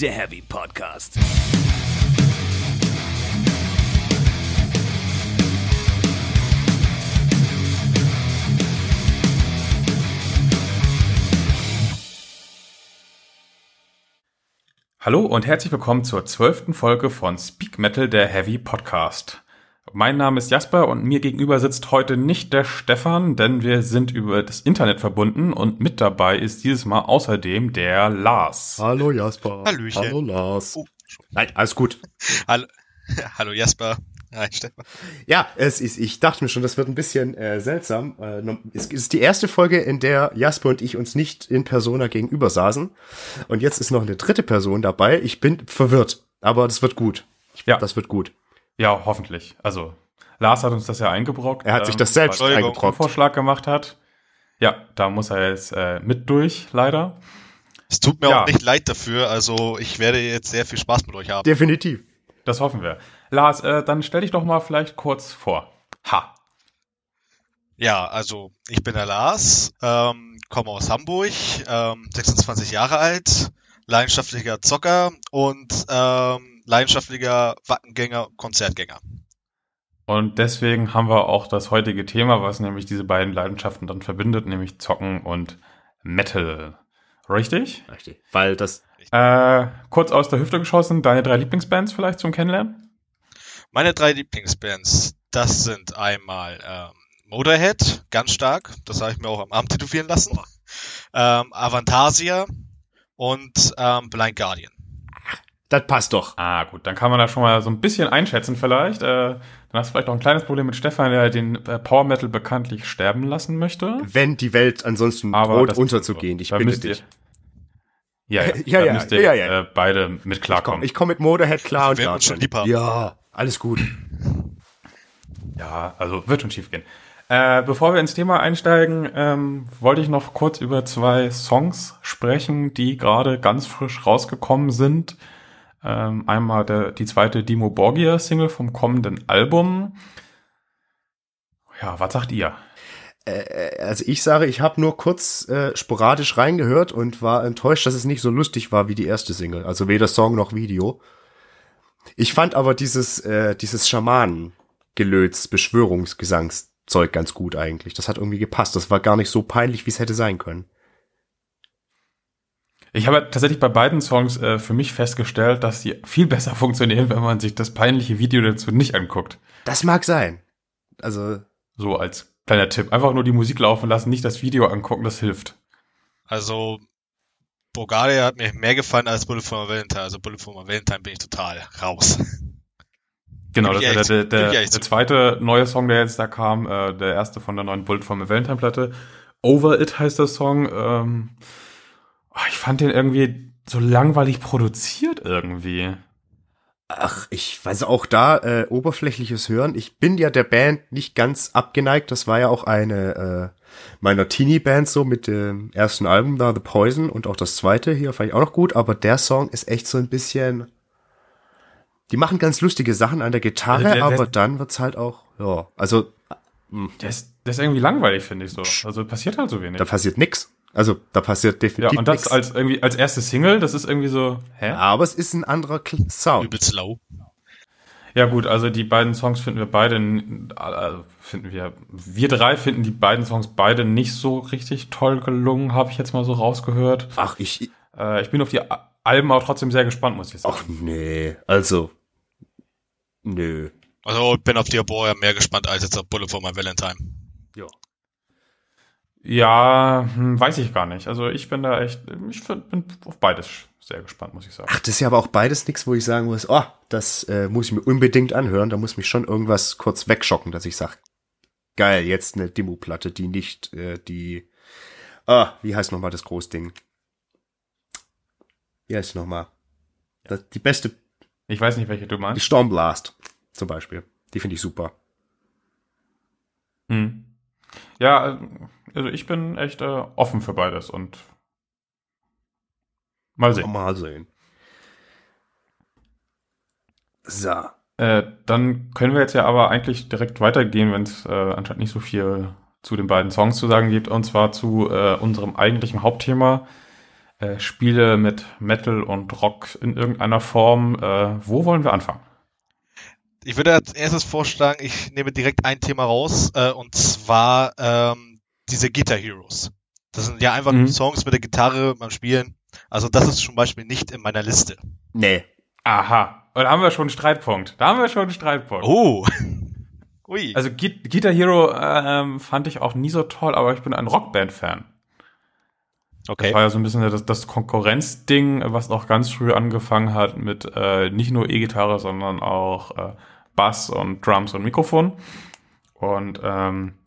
der Heavy Podcast. Hallo und herzlich willkommen zur zwölften Folge von Speak Metal, der Heavy Podcast. Mein Name ist Jasper und mir gegenüber sitzt heute nicht der Stefan, denn wir sind über das Internet verbunden und mit dabei ist dieses Mal außerdem der Lars. Hallo Jasper. Hallöchen. Hallo Lars. Oh. Nein, alles gut. Hallo, Hallo Jasper. Hi, Stefan. Ja, es ist, ich dachte mir schon, das wird ein bisschen äh, seltsam. Äh, es ist die erste Folge, in der Jasper und ich uns nicht in Persona gegenüber saßen. Und jetzt ist noch eine dritte Person dabei. Ich bin verwirrt, aber das wird gut. Ich, ja. Das wird gut. Ja, hoffentlich. Also, Lars hat uns das ja eingebrockt. Er hat ähm, sich das selbst eingebrockt. Vorschlag gemacht hat. Ja, da muss er jetzt äh, mit durch, leider. Es tut mir ja. auch nicht leid dafür. Also, ich werde jetzt sehr viel Spaß mit euch haben. Definitiv. Das hoffen wir. Lars, äh, dann stell dich doch mal vielleicht kurz vor. Ha. Ja, also ich bin der Lars, ähm, komme aus Hamburg, ähm, 26 Jahre alt, leidenschaftlicher Zocker und ähm, leidenschaftlicher Wackengänger Konzertgänger. Und deswegen haben wir auch das heutige Thema, was nämlich diese beiden Leidenschaften dann verbindet, nämlich Zocken und Metal. Richtig? Richtig. Weil das. Äh, kurz aus der Hüfte geschossen, deine drei Lieblingsbands vielleicht zum Kennenlernen? Meine drei Lieblingsbands, das sind einmal ähm, Motorhead, ganz stark, das habe ich mir auch am Abend tätowieren lassen, ähm, Avantasia und ähm, Blind Guardian. Das passt doch. Ah, gut, dann kann man da schon mal so ein bisschen einschätzen vielleicht. Äh, dann hast du vielleicht noch ein kleines Problem mit Stefan, der den äh, Power Metal bekanntlich sterben lassen möchte. Wenn die Welt ansonsten Aber droht unterzugehen, ich bitte dich. Ihr, ja, ja, ja, ja, müsst ihr, ja, ja. Äh, beide mit klarkommen. Ich komme komm mit Motorhead klar und Garten. Schon lieber. Ja, alles gut. Ja, also wird schon schief gehen. Äh, bevor wir ins Thema einsteigen, ähm, wollte ich noch kurz über zwei Songs sprechen, die gerade ganz frisch rausgekommen sind ähm, einmal der, die zweite Dimo Borgia-Single vom kommenden Album. Ja, was sagt ihr? Äh, äh, also ich sage, ich habe nur kurz äh, sporadisch reingehört und war enttäuscht, dass es nicht so lustig war wie die erste Single. Also weder Song noch Video. Ich fand aber dieses, äh, dieses Schamanen-Gelöts, Beschwörungsgesangszeug ganz gut eigentlich. Das hat irgendwie gepasst. Das war gar nicht so peinlich, wie es hätte sein können. Ich habe tatsächlich bei beiden Songs äh, für mich festgestellt, dass sie viel besser funktionieren, wenn man sich das peinliche Video dazu nicht anguckt. Das mag sein. Also. So als kleiner Tipp. Einfach nur die Musik laufen lassen, nicht das Video angucken, das hilft. Also, Bulgaria hat mir mehr gefallen als Bullet for Valentine. Also, Bullet for Valentine bin ich total raus. Genau, das war der, der, der, der, zweite neue Song, der jetzt da kam. Äh, der erste von der neuen Bullet for Valentine-Platte. Over It heißt der Song. Ähm, Ah, ich fand den irgendwie so langweilig produziert irgendwie. Ach, ich weiß auch da, äh, oberflächliches Hören. Ich bin ja der Band nicht ganz abgeneigt. Das war ja auch eine äh, meiner Teenie-Bands so mit dem ersten Album da, The Poison und auch das zweite hier fand ich auch noch gut, aber der Song ist echt so ein bisschen. Die machen ganz lustige Sachen an der Gitarre, also der, aber der, dann wird's halt auch, ja, also. Mh. Hm. Der ist, der ist irgendwie langweilig, finde ich so. Also passiert halt so wenig. Da passiert nix. Also da passiert definitiv Ja, und das als irgendwie als erste Single, das ist irgendwie so, hä? Aber es ist ein anderer Sound. Übelst lau. Ja gut, also die beiden Songs finden wir beide, also finden wir, wir drei finden die beiden Songs beide nicht so richtig toll gelungen, habe ich jetzt mal so rausgehört. Ach, ich... Äh, ich bin auf die Alben auch trotzdem sehr gespannt, muss ich sagen. Ach nee, also... Nö. Also ich bin auf die Boy mehr gespannt als jetzt auf Bullet for My Valentine. Ja. Ja, hm, weiß ich gar nicht. Also ich bin da echt, ich bin auf beides sehr gespannt, muss ich sagen. Ach, das ist ja aber auch beides nichts, wo ich sagen muss, oh, das äh, muss ich mir unbedingt anhören. Da muss mich schon irgendwas kurz wegschocken, dass ich sage, geil, jetzt eine Demo-Platte, die nicht äh, die, ah, wie heißt nochmal das Großding? Wie heißt nochmal? Die beste. Ich weiß nicht, welche du meinst. Die Stormblast zum Beispiel. Die finde ich super. Hm. Ja, äh, also ich bin echt äh, offen für beides und mal sehen. Mal sehen. So. Äh, dann können wir jetzt ja aber eigentlich direkt weitergehen, wenn es äh, anscheinend nicht so viel zu den beiden Songs zu sagen gibt. Und zwar zu äh, unserem eigentlichen Hauptthema. Äh, Spiele mit Metal und Rock in irgendeiner Form. Äh, wo wollen wir anfangen? Ich würde als erstes vorschlagen, ich nehme direkt ein Thema raus, äh, und zwar ähm, diese Guitar Heroes. Das sind ja einfach mhm. Songs mit der Gitarre beim Spielen. Also das ist zum Beispiel nicht in meiner Liste. Nee. Aha. Und da haben wir schon einen Streitpunkt. Da haben wir schon einen Streitpunkt. Oh. Ui. Also Git Guitar Hero äh, fand ich auch nie so toll, aber ich bin ein Rockband-Fan. Okay. Das war ja so ein bisschen das, das Konkurrenzding, was auch ganz früh angefangen hat mit äh, nicht nur E-Gitarre, sondern auch äh, Bass und Drums und Mikrofon. Und ähm,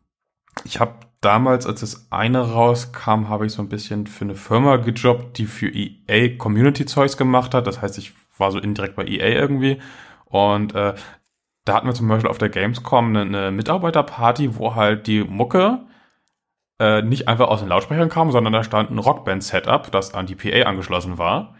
ich habe damals, als das eine rauskam, habe ich so ein bisschen für eine Firma gejobbt, die für EA Community-Zeugs gemacht hat. Das heißt, ich war so indirekt bei EA irgendwie. Und äh, da hatten wir zum Beispiel auf der Gamescom eine, eine Mitarbeiterparty, wo halt die Mucke äh, nicht einfach aus den Lautsprechern kam, sondern da stand ein Rockband-Setup, das an die PA angeschlossen war.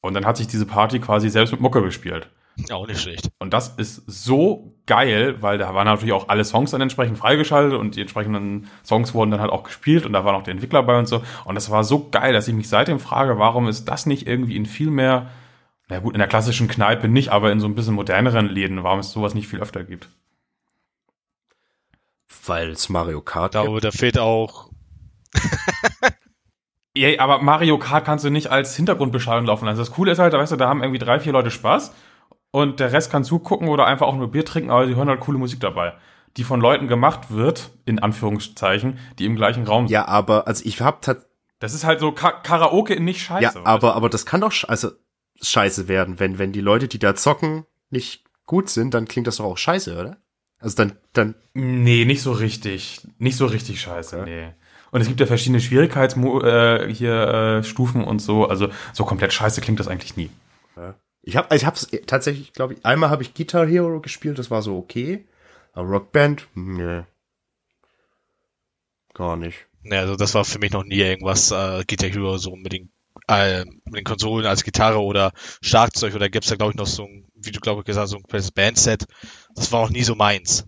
Und dann hat sich diese Party quasi selbst mit Mucke gespielt. Ja, auch nicht schlecht. Und das ist so geil, weil da waren natürlich auch alle Songs dann entsprechend freigeschaltet und die entsprechenden Songs wurden dann halt auch gespielt und da waren auch die Entwickler bei und so. Und das war so geil, dass ich mich seitdem frage, warum ist das nicht irgendwie in viel mehr, na gut, in der klassischen Kneipe nicht, aber in so ein bisschen moderneren Läden, warum es sowas nicht viel öfter gibt. Weil es Mario Kart Aber da fehlt auch. Yay, aber Mario Kart kannst du nicht als Hintergrundbeschallung laufen Also das Coole ist halt, weißt du, da haben irgendwie drei, vier Leute Spaß und der Rest kann zugucken oder einfach auch nur Bier trinken, aber sie hören halt coole Musik dabei, die von Leuten gemacht wird, in Anführungszeichen, die im gleichen Raum sind. Ja, aber also ich hab tatsächlich das ist halt so Ka Karaoke in nicht scheiße. Ja, aber, aber das kann doch sch also scheiße werden, wenn, wenn die Leute, die da zocken, nicht gut sind, dann klingt das doch auch scheiße, oder? Also dann, dann. Nee, nicht so richtig. Nicht so richtig scheiße, okay. nee. Und es gibt ja verschiedene Schwierigkeits äh, hier äh, Stufen und so. Also so komplett scheiße klingt das eigentlich nie. Okay. Ich habe ich hab's tatsächlich, glaube ich, einmal habe ich Guitar Hero gespielt, das war so okay. Aber Rockband, nee. Gar nicht. Ja, also das war für mich noch nie irgendwas äh, Guitar Hero so unbedingt äh, mit den Konsolen als Gitarre oder Schlagzeug oder gibt's da glaube ich noch so ein, wie du glaube ich gesagt hast, so ein kleines Bandset. Das war auch nie so meins.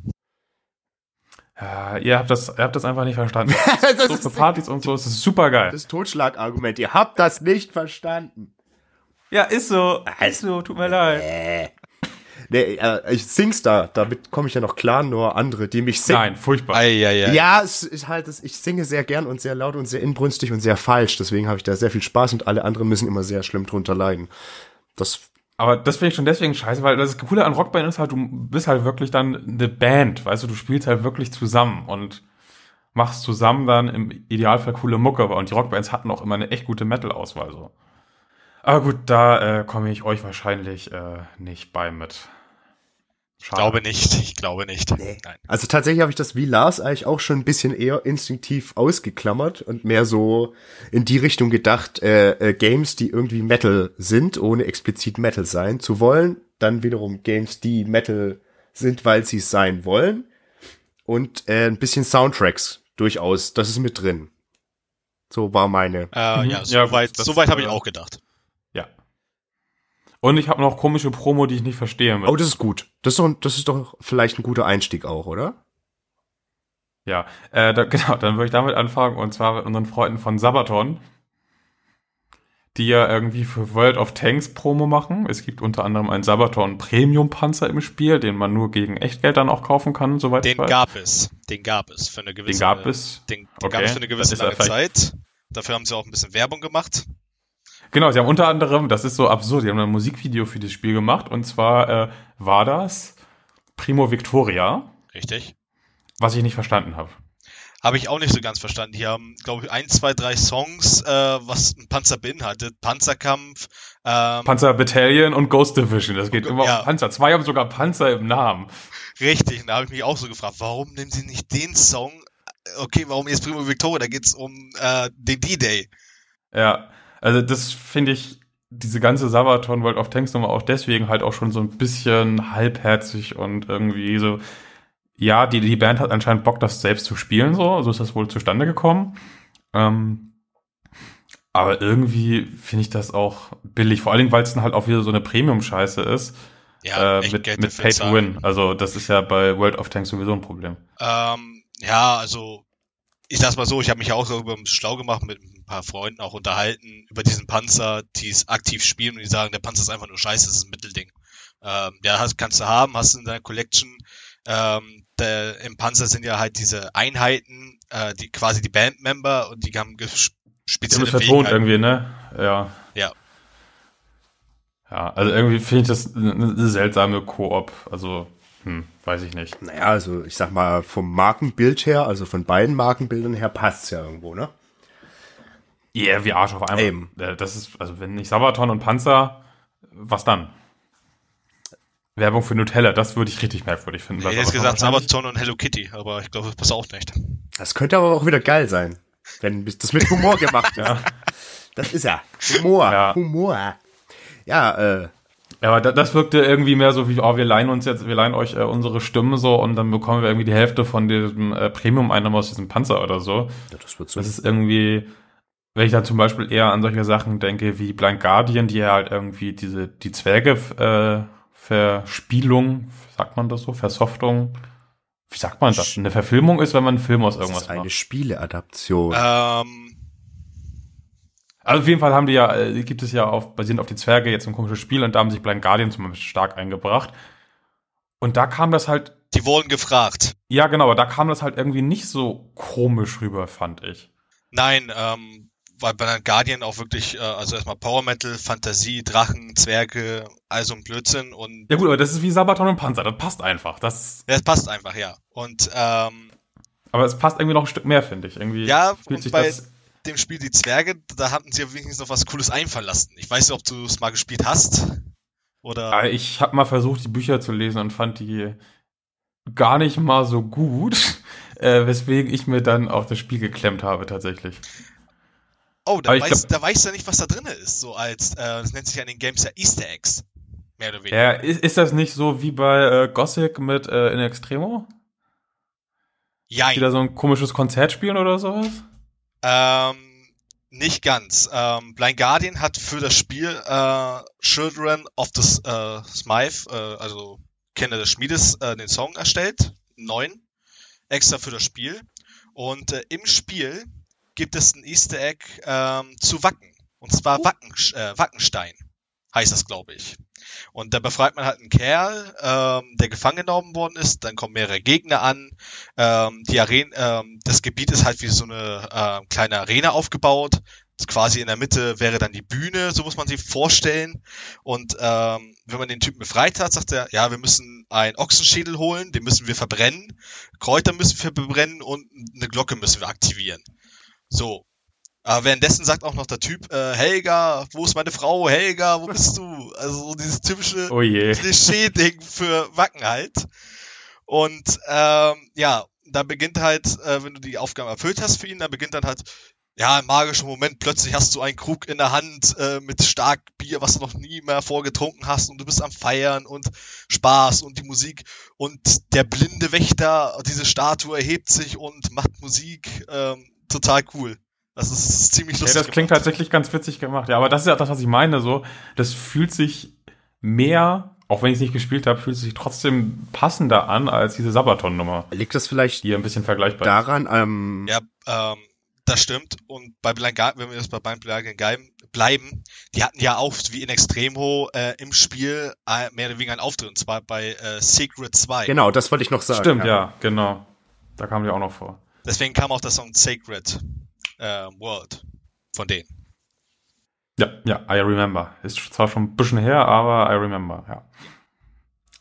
Ja, ihr habt das, ihr habt das einfach nicht verstanden. so für Partys und so, es ist super geil. Das Totschlagargument, ihr habt das nicht verstanden. Ja, ist so. Halt. Ist so, tut mir leid. Äh. Nee, äh, ich Singstar, damit komme ich ja noch klar, nur andere, die mich singen. Nein, furchtbar. Ei, ei, ei. Ja, es ist halt, ich singe sehr gern und sehr laut und sehr inbrünstig und sehr falsch, deswegen habe ich da sehr viel Spaß und alle anderen müssen immer sehr schlimm drunter leiden. Das aber das finde ich schon deswegen scheiße, weil das Coole an Rockband ist halt, du bist halt wirklich dann eine Band, weißt du, du spielst halt wirklich zusammen und machst zusammen dann im Idealfall coole Mucke. Und die Rockbands hatten auch immer eine echt gute Metal-Auswahl so. Aber gut, da äh, komme ich euch wahrscheinlich äh, nicht bei mit. Schade. Ich glaube nicht, ich glaube nicht. Nee. Nein. Also tatsächlich habe ich das wie Lars eigentlich auch schon ein bisschen eher instinktiv ausgeklammert und mehr so in die Richtung gedacht, äh, äh, Games, die irgendwie Metal sind, ohne explizit Metal sein zu wollen, dann wiederum Games, die Metal sind, weil sie es sein wollen und äh, ein bisschen Soundtracks durchaus, das ist mit drin. So war meine. Äh, mhm. Ja, soweit ja, so weit, so weit habe ich äh, auch gedacht. Und ich habe noch komische Promo, die ich nicht verstehe. Oh, das ist gut. Das ist doch, das ist doch vielleicht ein guter Einstieg auch, oder? Ja, äh, da, genau, dann würde ich damit anfangen und zwar mit unseren Freunden von Sabaton, die ja irgendwie für World of Tanks Promo machen. Es gibt unter anderem einen Sabaton Premium Panzer im Spiel, den man nur gegen Echtgeld dann auch kaufen kann, soweit Den gab es, den gab es für eine gewisse Den gab es. Den, den okay. gab es für eine gewisse lange Zeit. Dafür haben sie auch ein bisschen Werbung gemacht. Genau, sie haben unter anderem, das ist so absurd, sie haben ein Musikvideo für das Spiel gemacht und zwar äh, war das Primo Victoria. Richtig. Was ich nicht verstanden habe. Habe ich auch nicht so ganz verstanden. Die haben, glaube ich, ein, zwei, drei Songs, äh, was ein Panzer beinhaltet. Panzerkampf. Ähm, Panzer Battalion und Ghost Division. Das geht immer ja. um Panzer. Zwei haben sogar Panzer im Namen. Richtig, und da habe ich mich auch so gefragt, warum nehmen sie nicht den Song? Okay, warum jetzt Primo Victoria? Da geht es um äh, den D-Day. Ja, also das finde ich, diese ganze Sabaton World of Tanks Nummer auch deswegen halt auch schon so ein bisschen halbherzig und irgendwie so, ja, die, die Band hat anscheinend Bock, das selbst zu spielen, so, so ist das wohl zustande gekommen. Ähm, aber irgendwie finde ich das auch billig, vor allen Dingen, weil es dann halt auch wieder so eine Premium-Scheiße ist. Ja, äh, mit, mit Pay to Win. Also, das ist ja bei World of Tanks sowieso ein Problem. Ähm, ja, also ich sag's mal so, ich habe mich auch darüber schlau gemacht, mit ein paar Freunden auch unterhalten, über diesen Panzer, die es aktiv spielen und die sagen, der Panzer ist einfach nur scheiße, das ist ein Mittelding. Ähm, ja, hast, kannst du haben, hast du in deiner Collection. Ähm, der, Im Panzer sind ja halt diese Einheiten, äh, die quasi die Bandmember und die haben spezielle Die haben vertont irgendwie, ne? Ja. Ja. Ja, also irgendwie finde ich das eine seltsame Koop. Also, hm. Weiß ich nicht. Naja, also ich sag mal, vom Markenbild her, also von beiden Markenbildern her, passt es ja irgendwo, ne? Ja, yeah, wie Arsch auf einmal. Eben. Äh, das ist, also wenn nicht Sabaton und Panzer, was dann? Werbung für Nutella, das würde ich richtig merkwürdig finden. Ich hätte gesagt Sabaton und Hello Kitty, aber ich glaube, das passt auch nicht. Das könnte aber auch wieder geil sein, wenn das mit Humor gemacht wird. ja. Das ist ja Humor, ja. Humor. Ja, äh, ja, aber das wirkte irgendwie mehr so wie, oh, wir leihen uns jetzt, wir leihen euch äh, unsere Stimmen so und dann bekommen wir irgendwie die Hälfte von dem äh, Premium-Einnahmen aus diesem Panzer oder so. Ja, das wird so. Das ist irgendwie, wenn ich da zum Beispiel eher an solche Sachen denke wie Blind Guardian, die ja halt irgendwie diese, die Zwerge, äh, Verspielung, sagt man das so, Versoftung, wie sagt man das? Eine Verfilmung ist, wenn man einen Film aus irgendwas macht. das ist eine macht. Spieleadaption. Ähm, also auf jeden Fall haben die ja, äh, gibt es ja auf, basierend auf die Zwerge jetzt ein komisches Spiel und da haben sich Blind Guardian zum Beispiel stark eingebracht. Und da kam das halt. Die wurden gefragt. Ja, genau, aber da kam das halt irgendwie nicht so komisch rüber, fand ich. Nein, ähm, weil Blind Guardian auch wirklich, äh, also erstmal Power Metal, Fantasie, Drachen, Zwerge, also ein Blödsinn und. Ja gut, aber das ist wie Sabaton und Panzer, das passt einfach. Das, ja, das passt einfach, ja. Und ähm, aber es passt irgendwie noch ein Stück mehr, finde ich. Irgendwie ja, fühlt sich das dem Spiel Die Zwerge, da hatten sie ja wenigstens noch was Cooles einfallen lassen. Ich weiß nicht, ob du es mal gespielt hast. Oder ich habe mal versucht, die Bücher zu lesen und fand die gar nicht mal so gut, äh, weswegen ich mir dann auf das Spiel geklemmt habe tatsächlich. Oh, da, weißt du ja nicht, was da drin ist. So als, äh, das nennt sich ja in den Games ja Easter Eggs. Mehr oder weniger. Ja, ist, ist das nicht so wie bei äh, Gothic mit äh, In Extremo? Ja. Wieder so ein komisches Konzert spielen oder sowas? Ähm, nicht ganz. Ähm, Blind Guardian hat für das Spiel äh, Children of the äh, Smythe, äh, also Kinder des Schmiedes, äh, den Song erstellt. Neun. Extra für das Spiel. Und äh, im Spiel gibt es ein Easter Egg ähm, zu Wacken. Und zwar oh. Wacken, äh, Wackenstein heißt das, glaube ich. Und da befreit man halt einen Kerl, ähm, der gefangen genommen worden ist, dann kommen mehrere Gegner an, ähm, die Arena, ähm, das Gebiet ist halt wie so eine äh, kleine Arena aufgebaut, quasi in der Mitte wäre dann die Bühne, so muss man sich vorstellen. Und ähm, wenn man den Typen befreit hat, sagt er, ja, wir müssen einen Ochsenschädel holen, den müssen wir verbrennen, Kräuter müssen wir verbrennen und eine Glocke müssen wir aktivieren. So, aber währenddessen sagt auch noch der Typ, äh, Helga, wo ist meine Frau? Helga, wo bist du? Also so dieses typische oh Klischee-Ding für Wacken halt. Und ähm, ja, da beginnt halt, äh, wenn du die Aufgabe erfüllt hast für ihn, da beginnt dann halt, ja, im magischen Moment, plötzlich hast du einen Krug in der Hand äh, mit stark Bier, was du noch nie mehr vorgetrunken hast und du bist am Feiern und Spaß und die Musik und der blinde Wächter, diese Statue erhebt sich und macht Musik, ähm, total cool. Das ist ziemlich lustig. Ja, das klingt gemacht. tatsächlich ganz witzig gemacht. Ja, aber das ist ja das, was ich meine. So, das fühlt sich mehr, auch wenn ich es nicht gespielt habe, fühlt es sich trotzdem passender an als diese Sabaton-Nummer. Liegt das vielleicht hier ein bisschen vergleichbar? Daran, ähm ja, ähm, das stimmt. Und bei Blind Guardian, wenn wir jetzt bei Blind Guardian bleiben, die hatten ja auch, wie in Extremo, äh, im Spiel äh, mehr oder weniger einen Auftritt, und zwar bei äh, Secret 2. Genau, das wollte ich noch sagen. Stimmt, ja, ja genau. Da kamen die auch noch vor. Deswegen kam auch der Song Sacred äh, World von denen. Ja, ja, I remember. Ist zwar schon ein bisschen her, aber I remember, ja.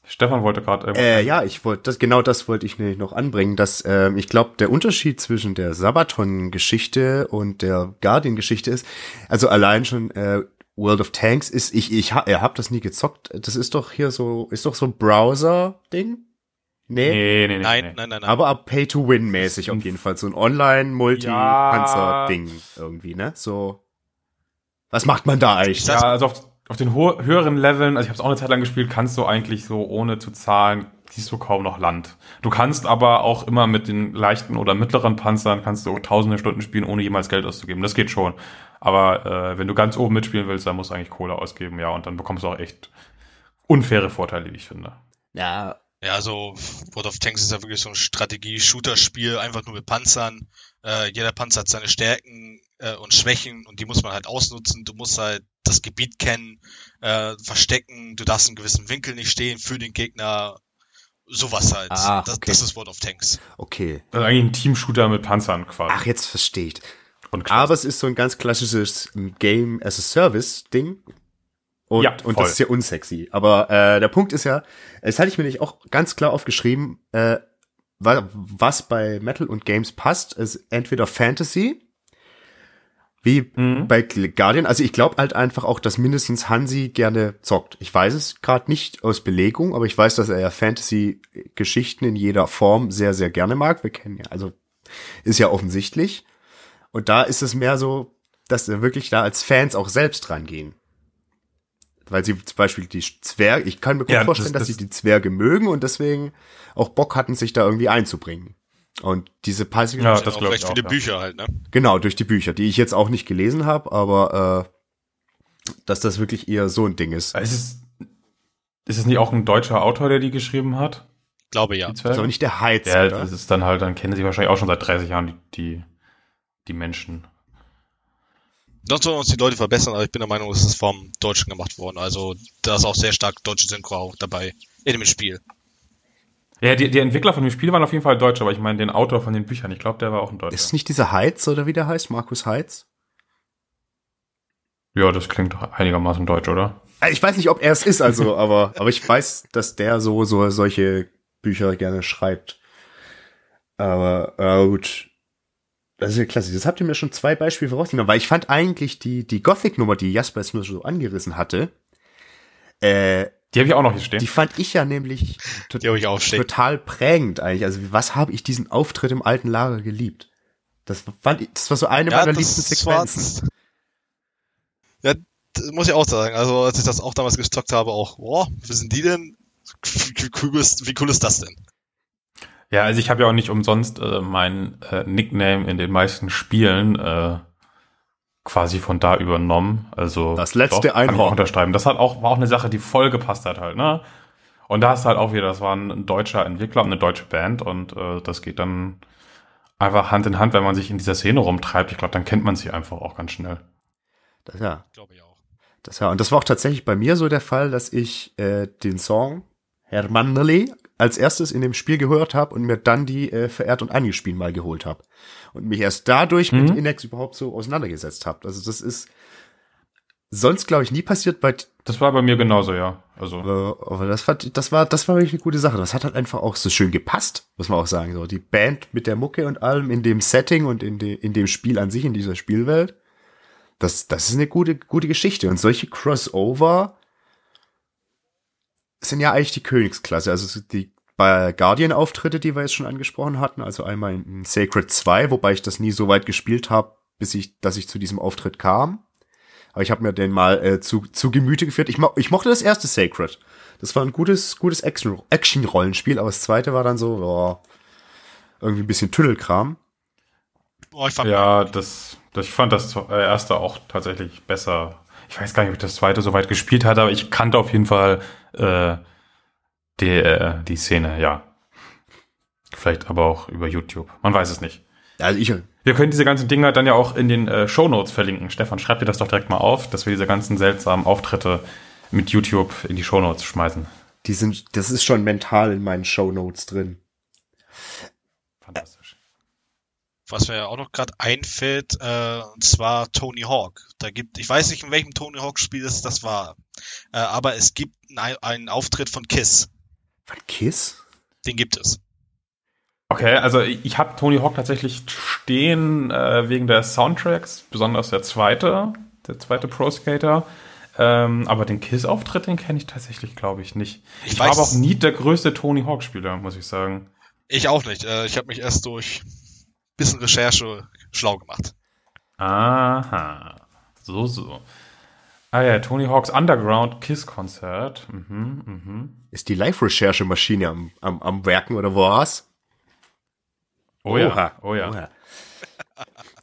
Stefan wollte gerade. Ähm, äh, ja, ich wollte das genau das wollte ich noch anbringen, dass ähm, ich glaube der Unterschied zwischen der Sabaton-Geschichte und der Guardian-Geschichte ist, also allein schon äh, World of Tanks ist ich ich ha, hab das nie gezockt. Das ist doch hier so ist doch so ein Browser-Ding. Nee. Nee, nee, nee. Nein, nee. nein, nein, nein. Aber ab Pay-to-Win-mäßig auf jeden Fall. So ein Online-Multi-Panzer-Ding ja. irgendwie, ne? So. Was macht man da eigentlich? Ja, also auf, auf den höheren Leveln, also ich habe es auch eine Zeit lang gespielt, kannst du eigentlich so ohne zu zahlen, siehst du kaum noch Land. Du kannst aber auch immer mit den leichten oder mittleren Panzern, kannst du tausende Stunden spielen, ohne jemals Geld auszugeben. Das geht schon. Aber äh, wenn du ganz oben mitspielen willst, dann musst du eigentlich Kohle ausgeben, ja. Und dann bekommst du auch echt unfaire Vorteile, wie ich finde. Ja, ja, also World of Tanks ist ja wirklich so ein Strategie-Shooter-Spiel, einfach nur mit Panzern. Äh, jeder Panzer hat seine Stärken äh, und Schwächen und die muss man halt ausnutzen. Du musst halt das Gebiet kennen, äh, verstecken, du darfst in gewissen Winkel nicht stehen für den Gegner. Sowas halt. Ah, okay. das, das ist World of Tanks. Okay. Also eigentlich ein Team-Shooter mit Panzern quasi. Ach, jetzt verstehe ich. Aber es ist so ein ganz klassisches Game as a Service-Ding, und, ja, und das ist ja unsexy. Aber äh, der Punkt ist ja, das hatte ich mir nicht auch ganz klar aufgeschrieben, äh, was was bei Metal und Games passt, ist entweder Fantasy, wie mhm. bei Guardian. Also ich glaube halt einfach auch, dass mindestens Hansi gerne zockt. Ich weiß es gerade nicht aus Belegung, aber ich weiß, dass er ja Fantasy-Geschichten in jeder Form sehr, sehr gerne mag. Wir kennen ja, also ist ja offensichtlich. Und da ist es mehr so, dass wir wirklich da als Fans auch selbst rangehen weil sie zum Beispiel die Zwerge, ich kann mir gut ja, vorstellen, das, das dass sie die Zwerge mögen und deswegen auch Bock hatten, sich da irgendwie einzubringen. Und diese Puzzle ja, das, das glaube ich auch. Bücher halt, ne? Genau, durch die Bücher, die ich jetzt auch nicht gelesen habe, aber äh, dass das wirklich eher so ein Ding ist. Ist es, ist es nicht auch ein deutscher Autor, der die geschrieben hat? Glaube ja. ist aber nicht der Heiz. Ja, oder? das ist dann halt, dann kennen sie wahrscheinlich auch schon seit 30 Jahren die, die, die Menschen. Dort sollen uns die Leute verbessern, aber ich bin der Meinung, es ist vom Deutschen gemacht worden. Also da ist auch sehr stark deutsche Synchro auch dabei in dem Spiel. Ja, die, die Entwickler von dem Spiel waren auf jeden Fall Deutsche, aber ich meine den Autor von den Büchern, ich glaube, der war auch ein Deutscher. Ist nicht dieser Heitz oder wie der heißt? Markus Heitz? Ja, das klingt einigermaßen deutsch, oder? Äh, ich weiß nicht, ob er es ist, also, aber, aber ich weiß, dass der so, so solche Bücher gerne schreibt. Aber, äh, gut das ist ja klasse. Das habt ihr mir schon zwei Beispiele vorausgenommen, weil ich fand eigentlich die, die Gothic-Nummer, die Jasper jetzt nur so angerissen hatte, äh, die habe ich auch noch hier stehen. Die fand ich ja nämlich to ich total prägend eigentlich. Also was habe ich diesen Auftritt im alten Lager geliebt? Das, fand ich, das war so eine ja, meiner liebsten Sequenzen. War, ja, muss ich auch sagen. Also als ich das auch damals gestockt habe, auch, boah, sind die denn? Wie cool ist, wie cool ist das denn? Ja, also ich habe ja auch nicht umsonst äh, meinen äh, Nickname in den meisten Spielen äh, quasi von da übernommen. Also das letzte doch, Einhorn. Kann ich unterschreiben. Das hat auch war auch eine Sache, die voll gepasst hat halt, ne? Und da ist halt auch wieder, das war ein deutscher Entwickler und eine deutsche Band und äh, das geht dann einfach Hand in Hand, wenn man sich in dieser Szene rumtreibt. Ich glaube, dann kennt man sie einfach auch ganz schnell. Das ja. Glaube ich auch. Das ja. Und das war auch tatsächlich bei mir so der Fall, dass ich äh, den Song Hermannele als erstes in dem Spiel gehört habe und mir dann die äh, Verehrt und Angespielt mal geholt habe. Und mich erst dadurch mhm. mit Index überhaupt so auseinandergesetzt habe. Also das ist sonst, glaube ich, nie passiert bei. Das war bei mir genauso, ja. Also. aber das, war das war, das war wirklich eine gute Sache. Das hat halt einfach auch so schön gepasst, muss man auch sagen. So, die Band mit der Mucke und allem in dem Setting und in, de, in dem Spiel an sich, in dieser Spielwelt. Das, das ist eine gute, gute Geschichte. Und solche Crossover, sind ja eigentlich die Königsklasse. Also die bei Guardian-Auftritte, die wir jetzt schon angesprochen hatten, also einmal in Sacred 2, wobei ich das nie so weit gespielt habe, bis ich, dass ich zu diesem Auftritt kam. Aber ich habe mir den mal äh, zu, zu Gemüte geführt. Ich, mo ich mochte das erste Sacred. Das war ein gutes, gutes Action-Rollenspiel, aber das zweite war dann so, boah, irgendwie ein bisschen Tüdelkram. Boah, ich fand ja, das, das, ich fand das äh, erste auch tatsächlich besser. Ich weiß gar nicht, ob ich das zweite so weit gespielt hatte, aber ich kannte auf jeden Fall äh, die, äh, die Szene, ja. Vielleicht aber auch über YouTube. Man weiß es nicht. Also ich. Wir können diese ganzen Dinger dann ja auch in den äh, Show Notes verlinken. Stefan, schreib dir das doch direkt mal auf, dass wir diese ganzen seltsamen Auftritte mit YouTube in die Show Notes schmeißen. Die sind, das ist schon mental in meinen Show Notes drin. Fantastisch. Was mir auch noch gerade einfällt, äh, und zwar Tony Hawk. Da gibt, ich weiß nicht, in welchem Tony Hawk Spiel es das war, äh, aber es gibt einen Auftritt von Kiss. Von Kiss? Den gibt es. Okay, also ich habe Tony Hawk tatsächlich stehen äh, wegen der Soundtracks, besonders der zweite, der zweite Pro Skater. Ähm, aber den Kiss-Auftritt, den kenne ich tatsächlich, glaube ich, nicht. Ich, ich war aber auch nie der größte Tony Hawk-Spieler, muss ich sagen. Ich auch nicht. Äh, ich habe mich erst durch ein bisschen Recherche schlau gemacht. Aha. So, so. Ah ja, Tony Hawks Underground Kiss Konzert. Mhm, mhm. Ist die Live-Recherche-Maschine am, am, am Werken oder was? Oh ja, Oha. oh ja. Oha.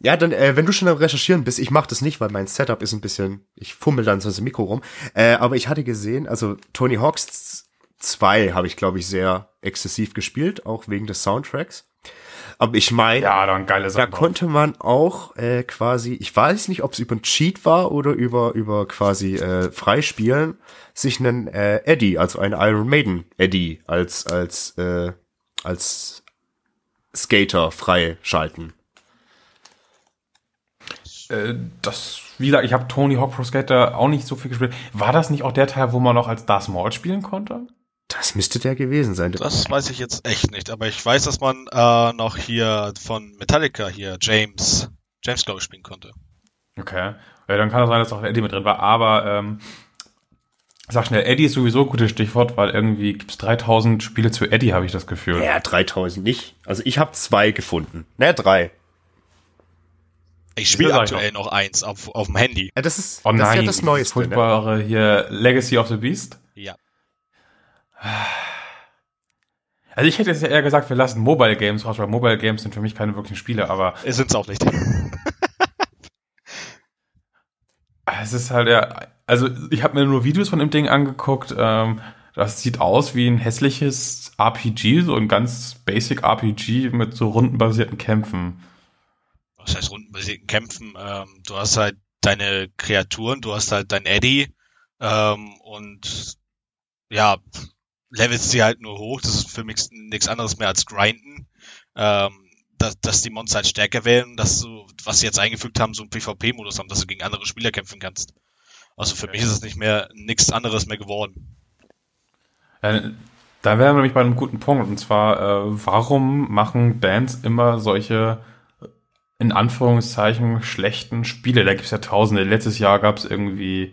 Ja, dann, äh, wenn du schon am Recherchieren bist, ich mach das nicht, weil mein Setup ist ein bisschen, ich fummel dann so im Mikro rum. Äh, aber ich hatte gesehen, also Tony Hawks 2 habe ich, glaube ich, sehr exzessiv gespielt, auch wegen des Soundtracks. Aber ich meine, ja, dann geile Da konnte man auch äh, quasi, ich weiß nicht, ob es über ein Cheat war oder über über quasi äh, Freispielen, sich einen äh, Eddie, also einen Iron Maiden Eddie als als äh, als Skater freischalten. Äh, das, wie gesagt, ich habe Tony Hawk Pro Skater auch nicht so viel gespielt. War das nicht auch der Teil, wo man noch als Darth Maul spielen konnte? Das müsste der gewesen sein. Das weiß ich jetzt echt nicht, aber ich weiß, dass man äh, noch hier von Metallica hier James, James glaube ich, spielen konnte. Okay. Ja, dann kann das sein, dass auch Eddie mit drin war, aber ähm, sag schnell, Eddie ist sowieso ein gutes Stichwort, weil irgendwie gibt es 3000 Spiele zu Eddie, habe ich das Gefühl. Ja, 3000 nicht. Also ich habe zwei gefunden. Ne, drei. Ich spiele aktuell noch. eins auf, auf dem Handy. Ja, das ist, oh nein, das, ist ja das Neueste. Ne? Furchtbare ne? hier Legacy of the Beast. Ja. Also ich hätte jetzt eher gesagt, wir lassen Mobile Games raus, weil Mobile Games sind für mich keine wirklichen Spiele, aber. Es sind es auch nicht. es ist halt ja. Also ich habe mir nur Videos von dem Ding angeguckt. Ähm, das sieht aus wie ein hässliches RPG, so ein ganz basic RPG mit so rundenbasierten Kämpfen. Was heißt rundenbasierten Kämpfen? Ähm, du hast halt deine Kreaturen, du hast halt dein Eddy ähm, und ja, levelst sie halt nur hoch. Das ist für mich nichts anderes mehr als Grinden. Ähm, dass, dass die Monster halt stärker werden, dass du, was sie jetzt eingefügt haben, so einen PvP-Modus haben, dass du gegen andere Spieler kämpfen kannst. Also für mich ist es nicht mehr nichts anderes mehr geworden. Äh, da wären wir nämlich bei einem guten Punkt. Und zwar, äh, warum machen Bands immer solche äh, in Anführungszeichen schlechten Spiele? Da gibt es ja tausende. Letztes Jahr gab es irgendwie,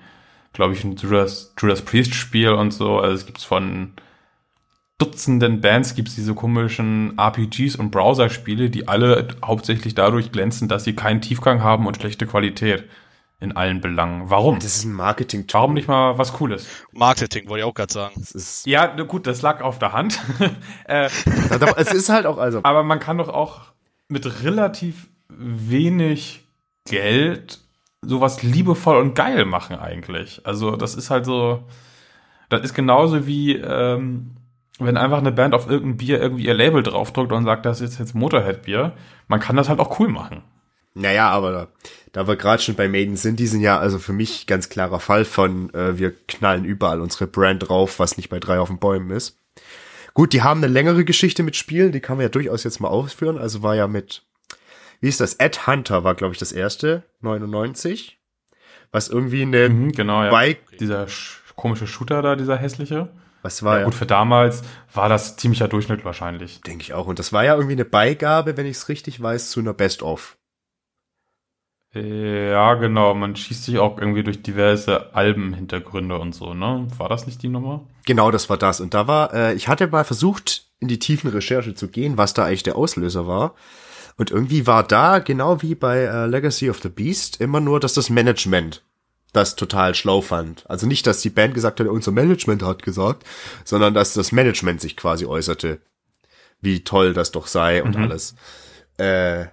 glaube ich, ein Judas, Judas Priest-Spiel und so. Also es gibt es von Dutzenden Bands gibt es diese komischen RPGs und Browser-Spiele, die alle hauptsächlich dadurch glänzen, dass sie keinen Tiefgang haben und schlechte Qualität in allen Belangen. Warum? Das ist ein marketing -Tool. Warum nicht mal was Cooles? Marketing, wollte ich auch gerade sagen. ja, gut, das lag auf der Hand. äh, es ist halt auch also. Aber man kann doch auch mit relativ wenig Geld sowas liebevoll und geil machen eigentlich. Also das ist halt so, das ist genauso wie ähm, wenn einfach eine Band auf irgendein Bier irgendwie ihr Label draufdrückt und sagt, das ist jetzt Motorhead-Bier, man kann das halt auch cool machen. Naja, aber da, da wir gerade schon bei Maiden sind, die sind ja also für mich ganz klarer Fall von, äh, wir knallen überall unsere Brand drauf, was nicht bei drei auf den Bäumen ist. Gut, die haben eine längere Geschichte mit Spielen, die kann man ja durchaus jetzt mal ausführen. Also war ja mit, wie ist das, Ed Hunter war, glaube ich, das erste, 99. Was irgendwie eine mhm, genau, ja. Bike. Dieser komische Shooter da, dieser hässliche. Was war ja, gut, für damals war das ziemlicher Durchschnitt wahrscheinlich. Denke ich auch. Und das war ja irgendwie eine Beigabe, wenn ich es richtig weiß, zu einer Best-of. Äh, ja, genau. Man schießt sich auch irgendwie durch diverse Alben-Hintergründe und so, ne? War das nicht die Nummer? Genau, das war das. Und da war, äh, ich hatte mal versucht, in die tiefen Recherche zu gehen, was da eigentlich der Auslöser war. Und irgendwie war da, genau wie bei äh, Legacy of the Beast, immer nur, dass das Management das total schlau fand. Also nicht, dass die Band gesagt hat, unser Management hat gesagt, sondern dass das Management sich quasi äußerte, wie toll das doch sei und mhm. alles. Äh,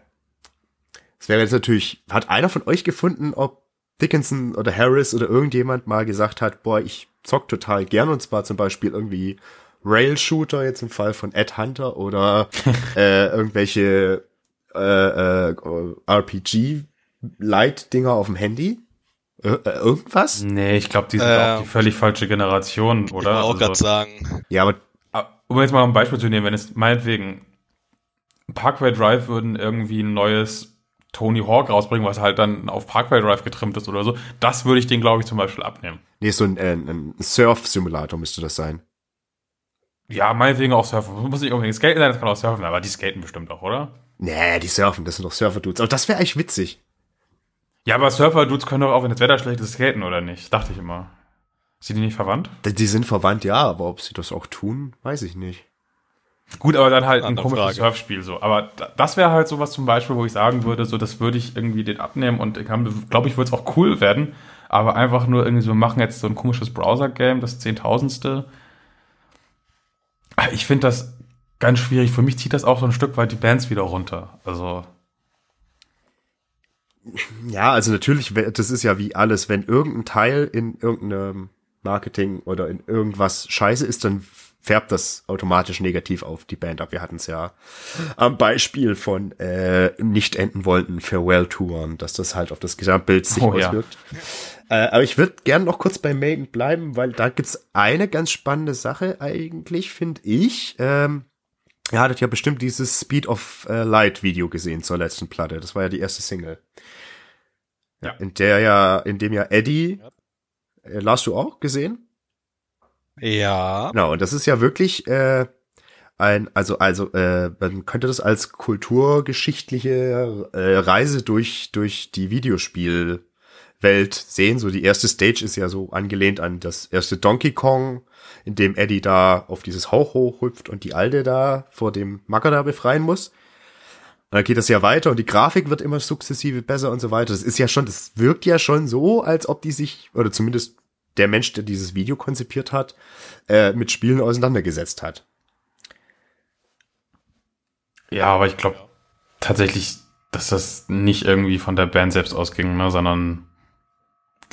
es wäre jetzt natürlich, hat einer von euch gefunden, ob Dickinson oder Harris oder irgendjemand mal gesagt hat, boah, ich zock total gern und zwar zum Beispiel irgendwie Rail Shooter jetzt im Fall von Ed Hunter oder äh, irgendwelche äh, äh, RPG Light Dinger auf dem Handy äh, äh, irgendwas? Nee, ich glaube, die sind äh, auch die ähm, völlig falsche Generation, oder? Ich auch also, gerade sagen. Ja, aber. Ah, um jetzt mal ein Beispiel zu nehmen, wenn es meinetwegen Parkway Drive würden irgendwie ein neues Tony Hawk rausbringen, was halt dann auf Parkway Drive getrimmt ist oder so, das würde ich den, glaube ich, zum Beispiel abnehmen. Nee, so ein, äh, ein Surf-Simulator müsste das sein. Ja, meinetwegen auch surfen. Muss nicht unbedingt skaten sein, das kann auch surfen, aber die skaten bestimmt auch, oder? Nee, die surfen, das sind doch Surfer-Dudes. Aber das wäre eigentlich witzig. Ja, aber Surfer-Dudes können doch auch, wenn das Wetter schlecht ist, skaten, oder nicht? Dachte ich immer. Sind die nicht verwandt? Die sind verwandt, ja, aber ob sie das auch tun, weiß ich nicht. Gut, aber dann halt Andere ein komisches Frage. Surfspiel so. Aber das wäre halt sowas zum Beispiel, wo ich sagen würde, so das würde ich irgendwie den abnehmen und ich glaube, ich würde es auch cool werden. Aber einfach nur irgendwie so machen jetzt so ein komisches Browser-Game, das Zehntausendste. Ich finde das ganz schwierig. Für mich zieht das auch so ein Stück weit die Bands wieder runter. Also ja, also natürlich, das ist ja wie alles, wenn irgendein Teil in irgendeinem Marketing oder in irgendwas scheiße ist, dann färbt das automatisch negativ auf die Band ab. Wir hatten es ja am Beispiel von äh, nicht enden wollten Farewell-Touren, dass das halt auf das Gesamtbild sich oh, auswirkt. Ja. Äh, aber ich würde gerne noch kurz bei Maiden bleiben, weil da gibt's eine ganz spannende Sache eigentlich, finde ich. Ähm, Ihr hattet ja bestimmt dieses Speed of äh, Light Video gesehen zur letzten Platte. Das war ja die erste Single. Ja. In der ja, in dem ja Eddie, äh, Lars du auch gesehen? Ja. Genau, und das ist ja wirklich äh, ein, also, also, äh, man könnte das als kulturgeschichtliche äh, Reise durch, durch die Videospielwelt sehen. So die erste Stage ist ja so angelehnt an das erste Donkey Kong in dem Eddie da auf dieses Hauch hochhüpft und die Alte da vor dem Macker da befreien muss. Und dann geht das ja weiter und die Grafik wird immer sukzessive besser und so weiter. Das ist ja schon, das wirkt ja schon so, als ob die sich, oder zumindest der Mensch, der dieses Video konzipiert hat, äh, mit Spielen auseinandergesetzt hat. Ja, aber ich glaube tatsächlich, dass das nicht irgendwie von der Band selbst ausging, ne, sondern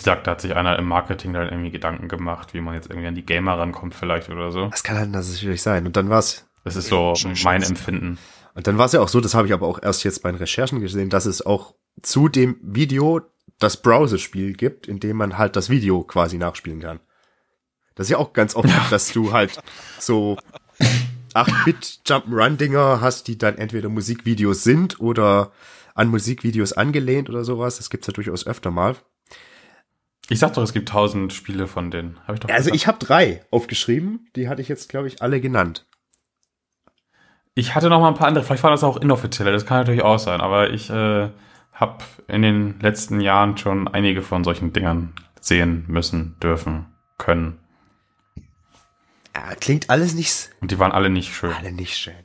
ich sag, da hat sich einer im Marketing dann irgendwie Gedanken gemacht, wie man jetzt irgendwie an die Gamer rankommt vielleicht oder so. Das kann halt natürlich sein. Und dann war's. Das ist so mein Empfinden. Und dann war es ja auch so, das habe ich aber auch erst jetzt bei den Recherchen gesehen, dass es auch zu dem Video das Browser-Spiel gibt, in dem man halt das Video quasi nachspielen kann. Das ist ja auch ganz oft, ja. dass du halt so 8-Bit-Jump'n'Run-Dinger hast, die dann entweder Musikvideos sind oder an Musikvideos angelehnt oder sowas. Das gibt's ja durchaus öfter mal. Ich sag doch, es gibt tausend Spiele von denen. Hab ich doch also ich habe drei aufgeschrieben. Die hatte ich jetzt, glaube ich, alle genannt. Ich hatte noch mal ein paar andere. Vielleicht waren das auch inoffizielle. Das kann natürlich auch sein. Aber ich äh, habe in den letzten Jahren schon einige von solchen Dingern sehen müssen, dürfen, können. Ja, klingt alles nicht. Und die waren alle nicht schön. Alle nicht schön.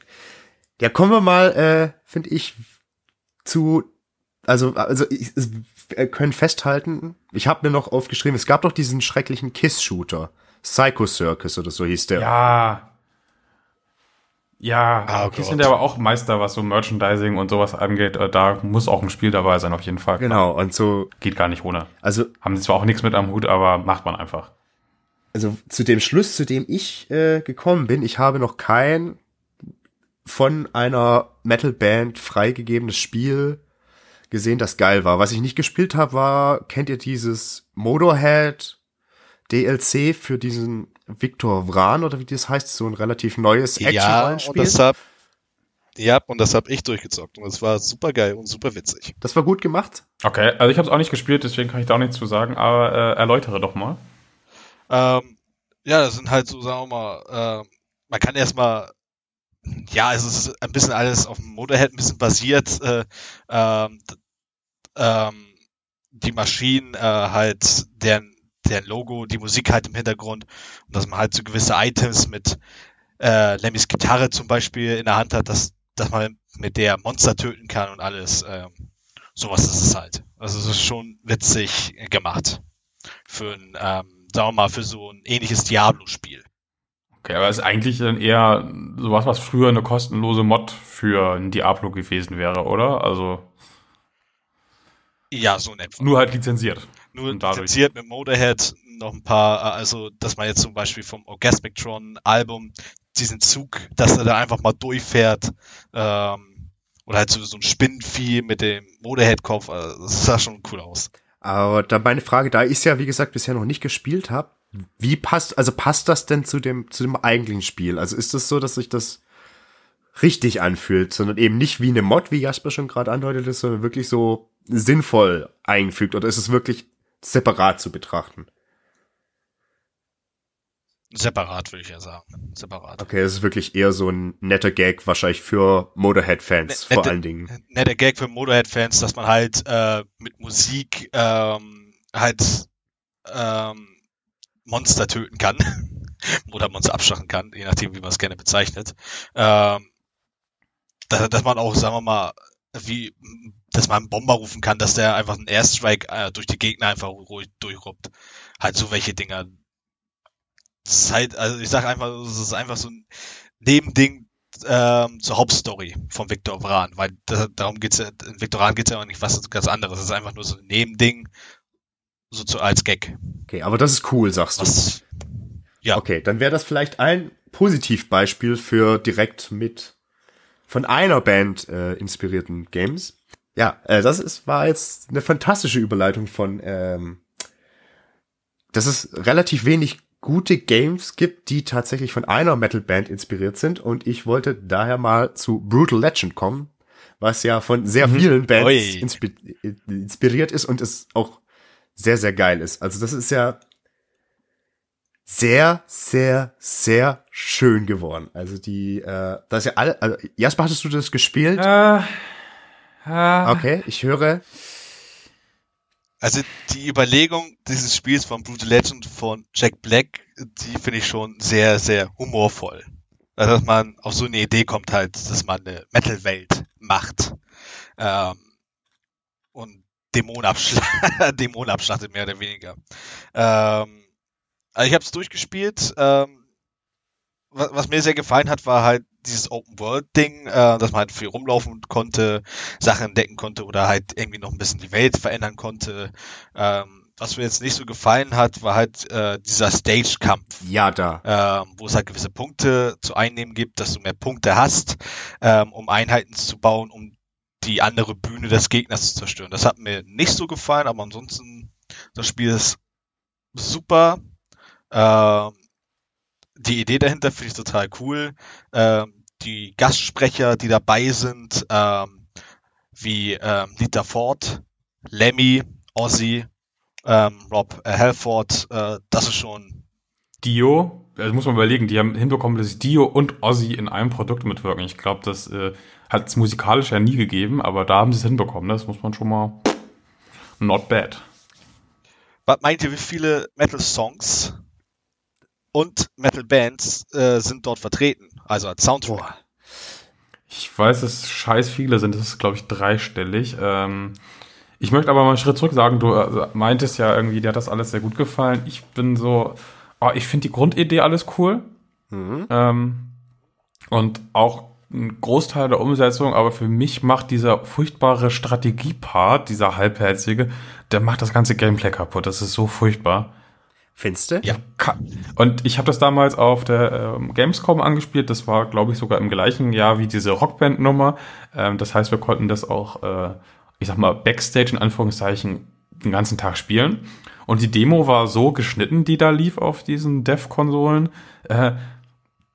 Ja, kommen wir mal, äh, finde ich, zu. Also, also ich, äh, können festhalten, ich habe mir noch aufgeschrieben, es gab doch diesen schrecklichen Kiss-Shooter. Psycho Circus oder so hieß der. Ja. Ja, oh die sind ja aber auch Meister, was so Merchandising und sowas angeht. Äh, da muss auch ein Spiel dabei sein, auf jeden Fall. Genau, und so. Geht gar nicht ohne. Also. Haben sie zwar auch nichts mit am Hut, aber macht man einfach. Also zu dem Schluss, zu dem ich äh, gekommen bin, ich habe noch kein von einer Metal Band freigegebenes Spiel gesehen, das geil war. Was ich nicht gespielt habe, war, kennt ihr dieses Motorhead DLC für diesen Victor Vran oder wie das heißt, so ein relativ neues Action-Rollenspiel? Ja, und das ja, und das habe ich durchgezockt und es war super geil und super witzig. Das war gut gemacht. Okay, also ich habe es auch nicht gespielt, deswegen kann ich da auch nichts zu sagen, aber äh, erläutere doch mal. Ähm, ja, das sind halt so, sagen wir mal, äh, man kann erstmal ja, also es ist ein bisschen alles auf dem Motorhead ein bisschen basiert. Äh, ähm, ähm, die Maschinen äh, halt, deren, deren Logo, die Musik halt im Hintergrund und dass man halt so gewisse Items mit äh, Lemmys Gitarre zum Beispiel in der Hand hat, dass, dass man mit der Monster töten kann und alles. Ähm, sowas ist es halt. Also es ist schon witzig gemacht. Für ein, ähm, sagen wir mal, für so ein ähnliches Diablo-Spiel. Okay, aber ist eigentlich dann eher sowas, was früher eine kostenlose Mod für ein Diablo gewesen wäre, oder? Also. Ja, so in etwa. Nur halt lizenziert. Nur lizenziert mit Motorhead noch ein paar, äh, also dass man jetzt zum Beispiel vom Orgasmictron Album diesen Zug, dass er da einfach mal durchfährt, ähm, oder halt so, so ein Spinnenvieh mit dem Motorhead-Kopf, also das sah schon cool aus. Aber da meine Frage, da ich es ja, wie gesagt, bisher noch nicht gespielt habe, wie passt, also passt das denn zu dem, zu dem eigentlichen Spiel? Also ist es das so, dass sich das richtig anfühlt, sondern eben nicht wie eine Mod, wie Jasper schon gerade andeutet ist, sondern wirklich so sinnvoll einfügt oder ist es wirklich separat zu betrachten? Separat, würde ich ja sagen. Separat. Okay, es ist wirklich eher so ein netter Gag, wahrscheinlich für Motorhead-Fans ne, vor nette, allen Dingen. Netter Gag für Motorhead-Fans, dass man halt äh, mit Musik ähm, halt ähm, Monster töten kann oder Monster abschlachten kann, je nachdem, wie man es gerne bezeichnet. Ähm, dass, dass man auch, sagen wir mal, wie, dass man einen Bomber rufen kann, dass der einfach einen Airstrike äh, durch die Gegner einfach ruhig durchruppt. Halt so welche Dinger. Das ist halt, also ich sag einfach, es ist einfach so ein Nebending ähm, zur Hauptstory von Victor Vran, weil das, darum geht's ja, in Victor Vran geht's ja auch nicht was ganz anderes. Es ist einfach nur so ein Nebending so zu, als Gag. Okay, aber das ist cool, sagst das, du. Ja. Okay, dann wäre das vielleicht ein Positivbeispiel für direkt mit von einer Band äh, inspirierten Games. Ja, äh, das ist, war jetzt eine fantastische Überleitung von, ähm, dass es relativ wenig gute Games gibt, die tatsächlich von einer Metal-Band inspiriert sind. Und ich wollte daher mal zu Brutal Legend kommen, was ja von sehr mhm. vielen Bands inspi äh, inspiriert ist und es auch sehr, sehr geil ist. Also das ist ja sehr, sehr, sehr schön geworden. Also die, äh, das ist ja alle, also Jasper, hattest du das gespielt? Äh, äh. Okay, ich höre. Also die Überlegung dieses Spiels von Brutal Legend von Jack Black, die finde ich schon sehr, sehr humorvoll. Also, dass man auf so eine Idee kommt halt, dass man eine Metal-Welt macht. Ähm, und Dämonenabschlacht, Dämonenabschlacht mehr oder weniger. Ähm, also ich habe es durchgespielt. Ähm, was, was, mir sehr gefallen hat, war halt dieses Open World Ding, äh, dass man halt viel rumlaufen konnte, Sachen entdecken konnte oder halt irgendwie noch ein bisschen die Welt verändern konnte. Ähm, was mir jetzt nicht so gefallen hat, war halt äh, dieser Stage-Kampf. Ja, da. Ähm, wo es halt gewisse Punkte zu einnehmen gibt, dass du mehr Punkte hast, ähm, um Einheiten zu bauen, um die andere Bühne des Gegners zu zerstören. Das hat mir nicht so gefallen, aber ansonsten, das Spiel ist super. Äh, die Idee dahinter finde ich total cool. Äh, die Gastsprecher, die dabei sind, äh, wie äh, Lita Ford, Lemmy, Ozzy, ähm, Rob äh, Halford, äh, das ist schon. Dio, also muss man überlegen, die haben hinbekommen, dass Dio und Ozzy in einem Produkt mitwirken. Ich glaube, das äh, hat es musikalisch ja nie gegeben, aber da haben sie es hinbekommen. Das muss man schon mal. Not bad. Was meint ihr, wie viele Metal-Songs und Metal-Bands äh, sind dort vertreten? Also als Soundtrack. Ich weiß, dass es scheiß viele sind. Das ist, glaube ich, dreistellig. Ähm, ich möchte aber mal einen Schritt zurück sagen. Du äh, meintest ja irgendwie, dir hat das alles sehr gut gefallen. Ich bin so, oh, ich finde die Grundidee alles cool. Mhm. Ähm, und auch ein Großteil der Umsetzung, aber für mich macht dieser furchtbare Strategiepart, dieser halbherzige, der macht das ganze Gameplay kaputt. Das ist so furchtbar. Findest du? Ja. Und ich habe das damals auf der ähm, Gamescom angespielt. Das war, glaube ich, sogar im gleichen Jahr wie diese Rockband-Nummer. Ähm, das heißt, wir konnten das auch, äh, ich sag mal, Backstage in Anführungszeichen den ganzen Tag spielen. Und die Demo war so geschnitten, die da lief auf diesen Dev-Konsolen. Äh,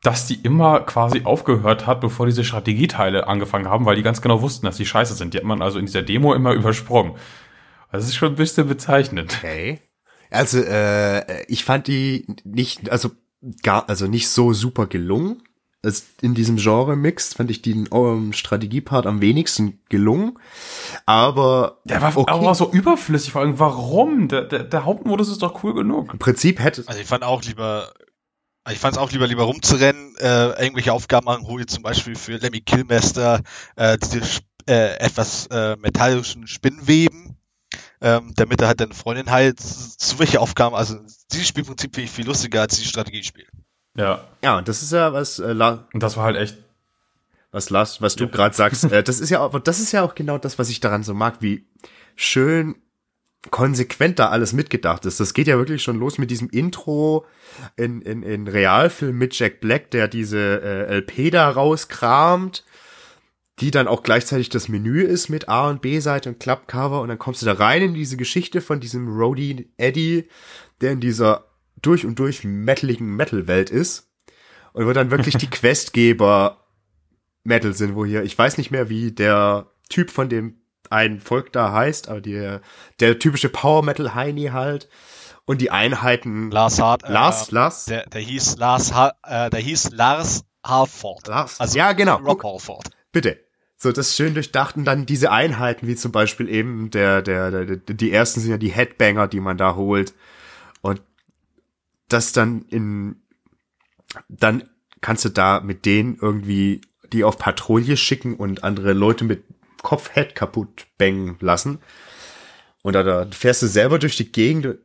dass die immer quasi aufgehört hat, bevor diese Strategieteile angefangen haben, weil die ganz genau wussten, dass die scheiße sind. Die hat man also in dieser Demo immer übersprungen. Das ist schon ein bisschen bezeichnend. Okay. Also, äh, ich fand die nicht, also gar, also nicht so super gelungen. Also in diesem Genre-Mix fand ich den um, ähm, Strategiepart am wenigsten gelungen. Aber. Der war okay. aber so überflüssig, vor allem warum? Der, der, der Hauptmodus ist doch cool genug. Im Prinzip hätte. Also ich fand auch lieber ich fand es auch lieber, lieber rumzurennen, äh, irgendwelche Aufgaben machen, wo ihr zum Beispiel für Lemmy Killmaster äh, diese äh, etwas äh, metallischen Spinnweben, ähm, damit er halt deine Freundin heilt. Zu welche Aufgaben, also dieses Spielprinzip finde ich viel lustiger als dieses Strategiespiel. Ja. Ja, das ist ja was. Äh, Und das war halt echt. Was Lars, was du ja. gerade sagst, äh, das ist ja auch, das ist ja auch genau das, was ich daran so mag, wie schön konsequent da alles mitgedacht ist. Das geht ja wirklich schon los mit diesem Intro in, in, in Realfilm mit Jack Black, der diese äh, LP da rauskramt, die dann auch gleichzeitig das Menü ist mit A- und B-Seite und Clubcover und dann kommst du da rein in diese Geschichte von diesem Roadie Eddie, der in dieser durch und durch metaligen Metal-Welt ist und wo dann wirklich die Questgeber Metal sind, wo hier, ich weiß nicht mehr, wie der Typ von dem ein Volk da heißt, aber die, der typische Power Metal Heini halt. Und die Einheiten. Lars Hart. Äh, Lars, äh, Lars. Der, der hieß Lars, ha äh, der hieß Lars Harford. Lars. Also ja, genau. Rock Harford. Bitte. So, das schön durchdachten dann diese Einheiten, wie zum Beispiel eben der, der, der, der, die ersten sind ja die Headbanger, die man da holt. Und das dann in, dann kannst du da mit denen irgendwie die auf Patrouille schicken und andere Leute mit Kopfhead kaputt bängen lassen. Und da, da fährst du selber durch die Gegend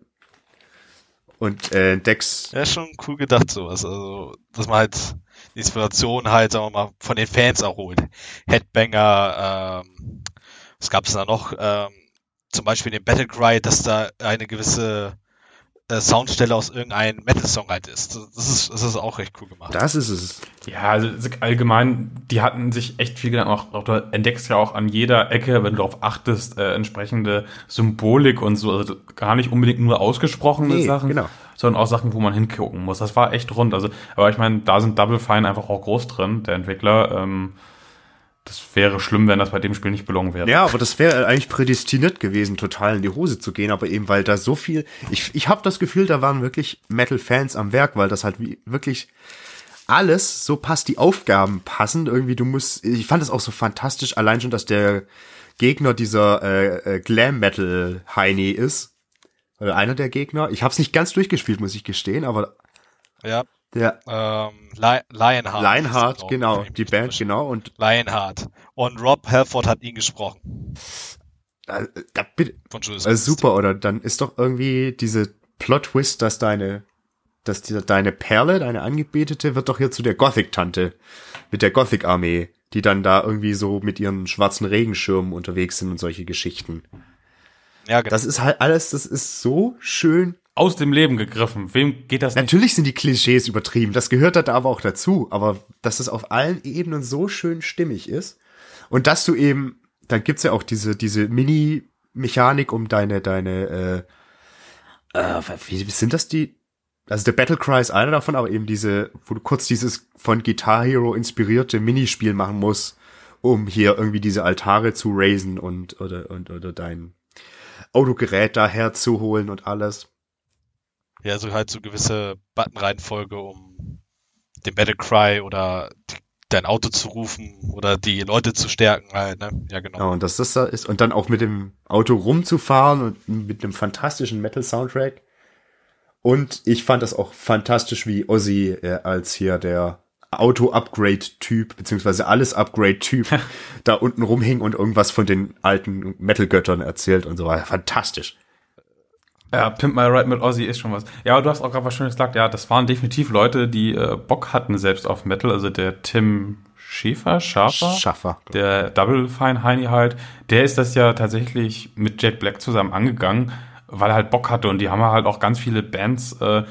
und äh, entdeckst. Ja, schon cool gedacht, sowas. Also, dass man halt die Inspiration halt, sagen wir mal, von den Fans erholt. Headbanger, ähm, was es da noch? Ähm, zum Beispiel in dem Battlecry, dass da eine gewisse äh, Soundstelle aus irgendeinem Metal-Song halt ist. Das, ist. das ist auch recht cool gemacht. Das ist es. Ja, also, also allgemein, die hatten sich echt viel Gedanken auch, auch du entdeckst ja auch an jeder Ecke, wenn du darauf achtest, äh, entsprechende Symbolik und so, also gar nicht unbedingt nur ausgesprochene nee, Sachen. Genau sondern auch Sachen, wo man hingucken muss. Das war echt rund. Also, aber ich meine, da sind Double Fine einfach auch groß drin, der Entwickler. Ähm, das wäre schlimm, wenn das bei dem Spiel nicht belungen wäre. Ja, aber das wäre eigentlich prädestiniert gewesen, total in die Hose zu gehen, aber eben weil da so viel, ich, ich habe das Gefühl, da waren wirklich Metal-Fans am Werk, weil das halt wie, wirklich alles so passt, die Aufgaben passen, irgendwie du musst, ich fand das auch so fantastisch, allein schon, dass der Gegner dieser äh, äh, Glam-Metal-Heini ist, oder einer der Gegner, ich habe es nicht ganz durchgespielt, muss ich gestehen, aber ja, ja. Ähm, Lionheart. Lionheart, das, genau. Die Band, sprechen. genau. Und Lionheart. Und Rob Halford hat ihn gesprochen. Da, da bitte. Von Judas also äh, super, oder? Dann ist doch irgendwie diese Plot-Twist, dass deine, dass die, deine Perle, deine Angebetete, wird doch hier zu der Gothic-Tante. Mit der Gothic-Armee, die dann da irgendwie so mit ihren schwarzen Regenschirmen unterwegs sind und solche Geschichten. Ja, genau. Das ist halt alles, das ist so schön aus dem Leben gegriffen. Wem geht das nicht? Natürlich sind die Klischees übertrieben, das gehört da aber auch dazu. Aber dass es auf allen Ebenen so schön stimmig ist und dass du eben, da gibt's ja auch diese, diese Mini-Mechanik um deine, deine, äh, äh, wie sind das die? Also der Battle Cry ist einer davon, aber eben diese, wo du kurz dieses von Guitar Hero inspirierte Minispiel machen musst, um hier irgendwie diese Altare zu raisen und oder und oder dein Autogerät daher zu holen und alles ja, so halt so gewisse Buttonreihenfolge, um den Battle Cry oder die, dein Auto zu rufen oder die Leute zu stärken halt, ne? Ja, genau. Ja, genau, und dass das da ist und dann auch mit dem Auto rumzufahren und mit einem fantastischen Metal-Soundtrack. Und ich fand das auch fantastisch, wie Ozzy äh, als hier der Auto-Upgrade-Typ, beziehungsweise alles-Upgrade-Typ da unten rumhing und irgendwas von den alten Metal-Göttern erzählt und so weiter. Fantastisch. Ja, Pimp My Ride mit Ozzy ist schon was. Ja, du hast auch gerade was Schönes gesagt. Ja, das waren definitiv Leute, die äh, Bock hatten selbst auf Metal. Also der Tim Schäfer, Schaffer, Schaffer. der Double Fine Heini halt, der ist das ja tatsächlich mit Jet Black zusammen angegangen, weil er halt Bock hatte. Und die haben halt auch ganz viele Bands äh,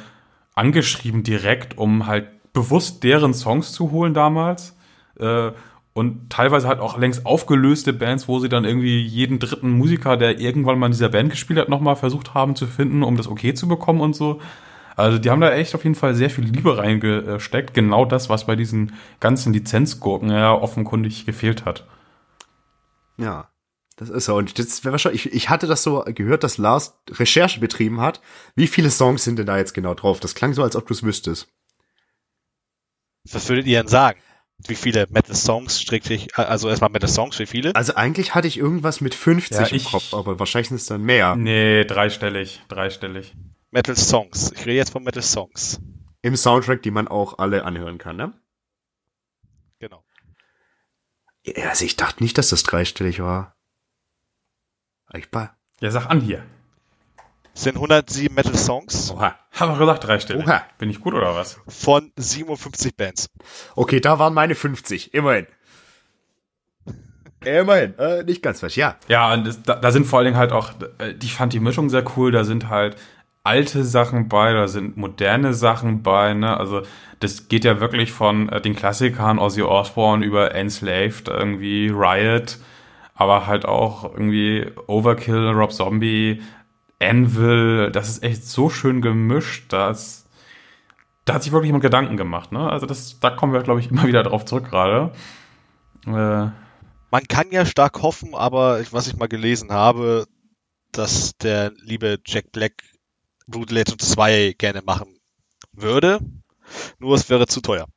angeschrieben direkt, um halt bewusst deren Songs zu holen damals. Äh, und teilweise halt auch längst aufgelöste Bands, wo sie dann irgendwie jeden dritten Musiker, der irgendwann mal in dieser Band gespielt hat, nochmal versucht haben zu finden, um das okay zu bekommen und so. Also die haben da echt auf jeden Fall sehr viel Liebe reingesteckt. Genau das, was bei diesen ganzen Lizenzgurken ja offenkundig gefehlt hat. Ja, das ist so. Und jetzt wäre wahrscheinlich, ich, ich hatte das so gehört, dass Lars Recherche betrieben hat. Wie viele Songs sind denn da jetzt genau drauf? Das klang so, als ob du es wüsstest. Was würdet ihr denn sagen? wie viele Metal Songs strickt sich, also erstmal Metal Songs, wie viele? Also eigentlich hatte ich irgendwas mit 50 ja, im Kopf, aber wahrscheinlich sind es dann mehr. Nee, dreistellig, dreistellig. Metal Songs. Ich rede jetzt von Metal Songs. Im Soundtrack, die man auch alle anhören kann, ne? Genau. Also ich dachte nicht, dass das dreistellig war. Eigentlich war. Ja, sag an hier sind 107 Metal-Songs. Oha. Haben wir gesagt, dreistellig. Oha. Bin ich gut oder was? Von 57 Bands. Okay, da waren meine 50. Immerhin. Immerhin, äh, nicht ganz falsch, ja. Ja, und das, da, da, sind vor allen Dingen halt auch, äh, ich fand die Mischung sehr cool, da sind halt alte Sachen bei, da sind moderne Sachen bei, ne? Also das geht ja wirklich von äh, den Klassikern Ozzy Osbourne über Enslaved, irgendwie Riot, aber halt auch irgendwie Overkill, Rob Zombie, Anvil, das ist echt so schön gemischt, dass da hat sich wirklich jemand Gedanken gemacht. Ne? Also das, da kommen wir, glaube ich, immer wieder drauf zurück gerade. Äh, Man kann ja stark hoffen, aber was ich mal gelesen habe, dass der liebe Jack Black Blood Legend 2 gerne machen würde. Nur es wäre zu teuer.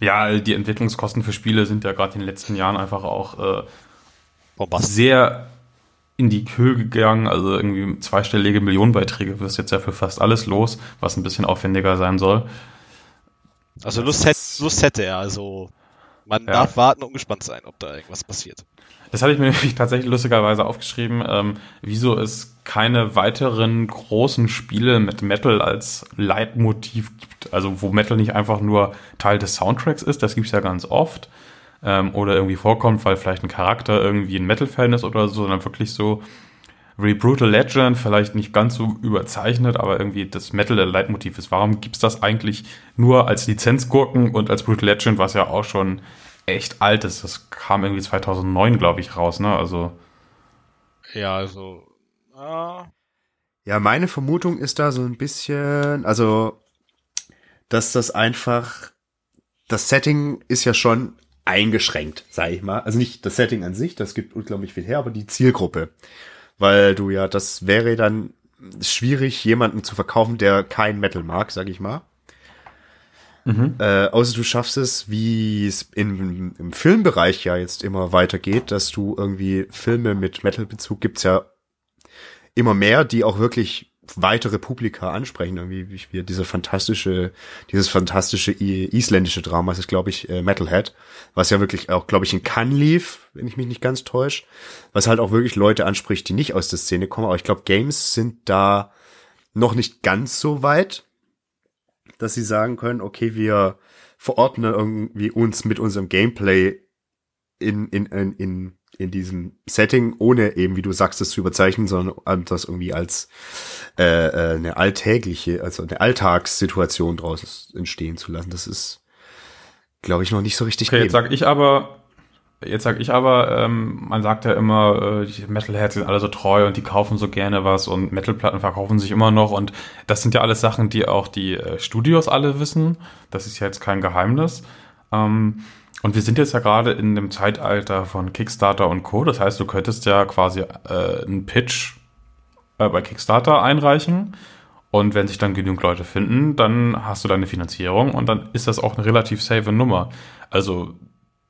Ja, die Entwicklungskosten für Spiele sind ja gerade in den letzten Jahren einfach auch äh, sehr in die Kühe gegangen, also irgendwie zweistellige Millionenbeiträge wirst jetzt ja für fast alles los, was ein bisschen aufwendiger sein soll. Also Lust, hätte, Lust hätte er, also man ja. darf warten und gespannt sein, ob da irgendwas passiert. Das hatte ich mir tatsächlich lustigerweise aufgeschrieben, ähm, wieso es keine weiteren großen Spiele mit Metal als Leitmotiv gibt. Also wo Metal nicht einfach nur Teil des Soundtracks ist, das gibt's ja ganz oft, ähm, oder irgendwie vorkommt, weil vielleicht ein Charakter irgendwie ein Metal-Fan ist oder so, sondern wirklich so wie Brutal Legend, vielleicht nicht ganz so überzeichnet, aber irgendwie das Metal-Leitmotiv ist. Warum gibt es das eigentlich nur als Lizenzgurken und als Brutal Legend, was ja auch schon echt alt ist? Das kam irgendwie 2009, glaube ich, raus, ne? Also. Ja, also. Äh ja, meine Vermutung ist da so ein bisschen, also, dass das einfach das Setting ist ja schon eingeschränkt, sag ich mal. Also nicht das Setting an sich, das gibt unglaublich viel her, aber die Zielgruppe. Weil du ja, das wäre dann schwierig, jemanden zu verkaufen, der kein Metal mag, sag ich mal. Mhm. Äh, außer du schaffst es, wie es im, im Filmbereich ja jetzt immer weitergeht, dass du irgendwie Filme mit Metal-Bezug gibt's ja immer mehr, die auch wirklich weitere Publika ansprechen, irgendwie wie wir diese fantastische, dieses fantastische isländische Drama, das ist glaube ich äh, Metalhead, was ja wirklich auch glaube ich in Cannes lief, wenn ich mich nicht ganz täusche, was halt auch wirklich Leute anspricht, die nicht aus der Szene kommen, aber ich glaube Games sind da noch nicht ganz so weit, dass sie sagen können, okay, wir verordnen irgendwie uns mit unserem Gameplay in, in, in, in in diesem Setting, ohne eben, wie du sagst, das zu überzeichnen, sondern ähm, das irgendwie als äh, äh, eine alltägliche, also eine Alltagssituation draus entstehen zu lassen. Das ist, glaube ich, noch nicht so richtig. Okay, gegeben. jetzt sag ich aber, jetzt sag ich aber, ähm, man sagt ja immer, äh, die Metalheads sind alle so treu und die kaufen so gerne was und Metalplatten verkaufen sich immer noch und das sind ja alles Sachen, die auch die äh, Studios alle wissen. Das ist ja jetzt kein Geheimnis. Ähm, und wir sind jetzt ja gerade in dem Zeitalter von Kickstarter und Co. Das heißt, du könntest ja quasi äh, einen Pitch äh, bei Kickstarter einreichen. Und wenn sich dann genügend Leute finden, dann hast du deine Finanzierung und dann ist das auch eine relativ safe Nummer. Also,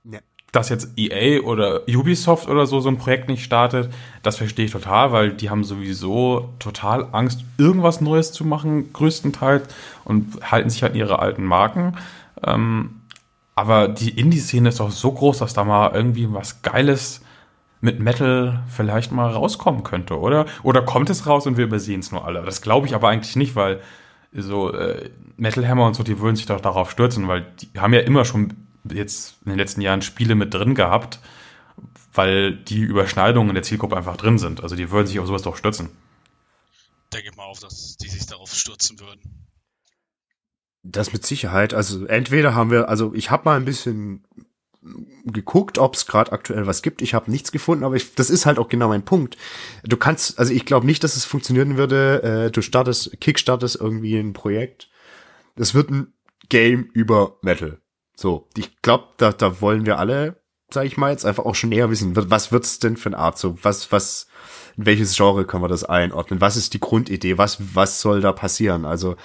ja. dass jetzt EA oder Ubisoft oder so so ein Projekt nicht startet, das verstehe ich total, weil die haben sowieso total Angst, irgendwas Neues zu machen, größtenteils, und halten sich an halt ihre alten Marken. Ähm, aber die Indie-Szene ist doch so groß, dass da mal irgendwie was Geiles mit Metal vielleicht mal rauskommen könnte, oder? Oder kommt es raus und wir übersehen es nur alle? Das glaube ich aber eigentlich nicht, weil so äh, Metal Hammer und so, die würden sich doch darauf stürzen, weil die haben ja immer schon jetzt in den letzten Jahren Spiele mit drin gehabt, weil die Überschneidungen in der Zielgruppe einfach drin sind. Also die würden sich auf sowas doch stürzen. Denke mal auf, dass die sich darauf stürzen würden. Das mit Sicherheit. Also entweder haben wir, also ich habe mal ein bisschen geguckt, ob es gerade aktuell was gibt. Ich habe nichts gefunden, aber ich, das ist halt auch genau mein Punkt. Du kannst, also ich glaube nicht, dass es funktionieren würde. Äh, du startest, kickstartest irgendwie ein Projekt. Es wird ein Game über Metal. So, ich glaube, da, da wollen wir alle, sag ich mal, jetzt einfach auch schon näher wissen, was wird's denn für eine Art so? Was, was, in welches Genre können wir das einordnen? Was ist die Grundidee? Was, was soll da passieren? Also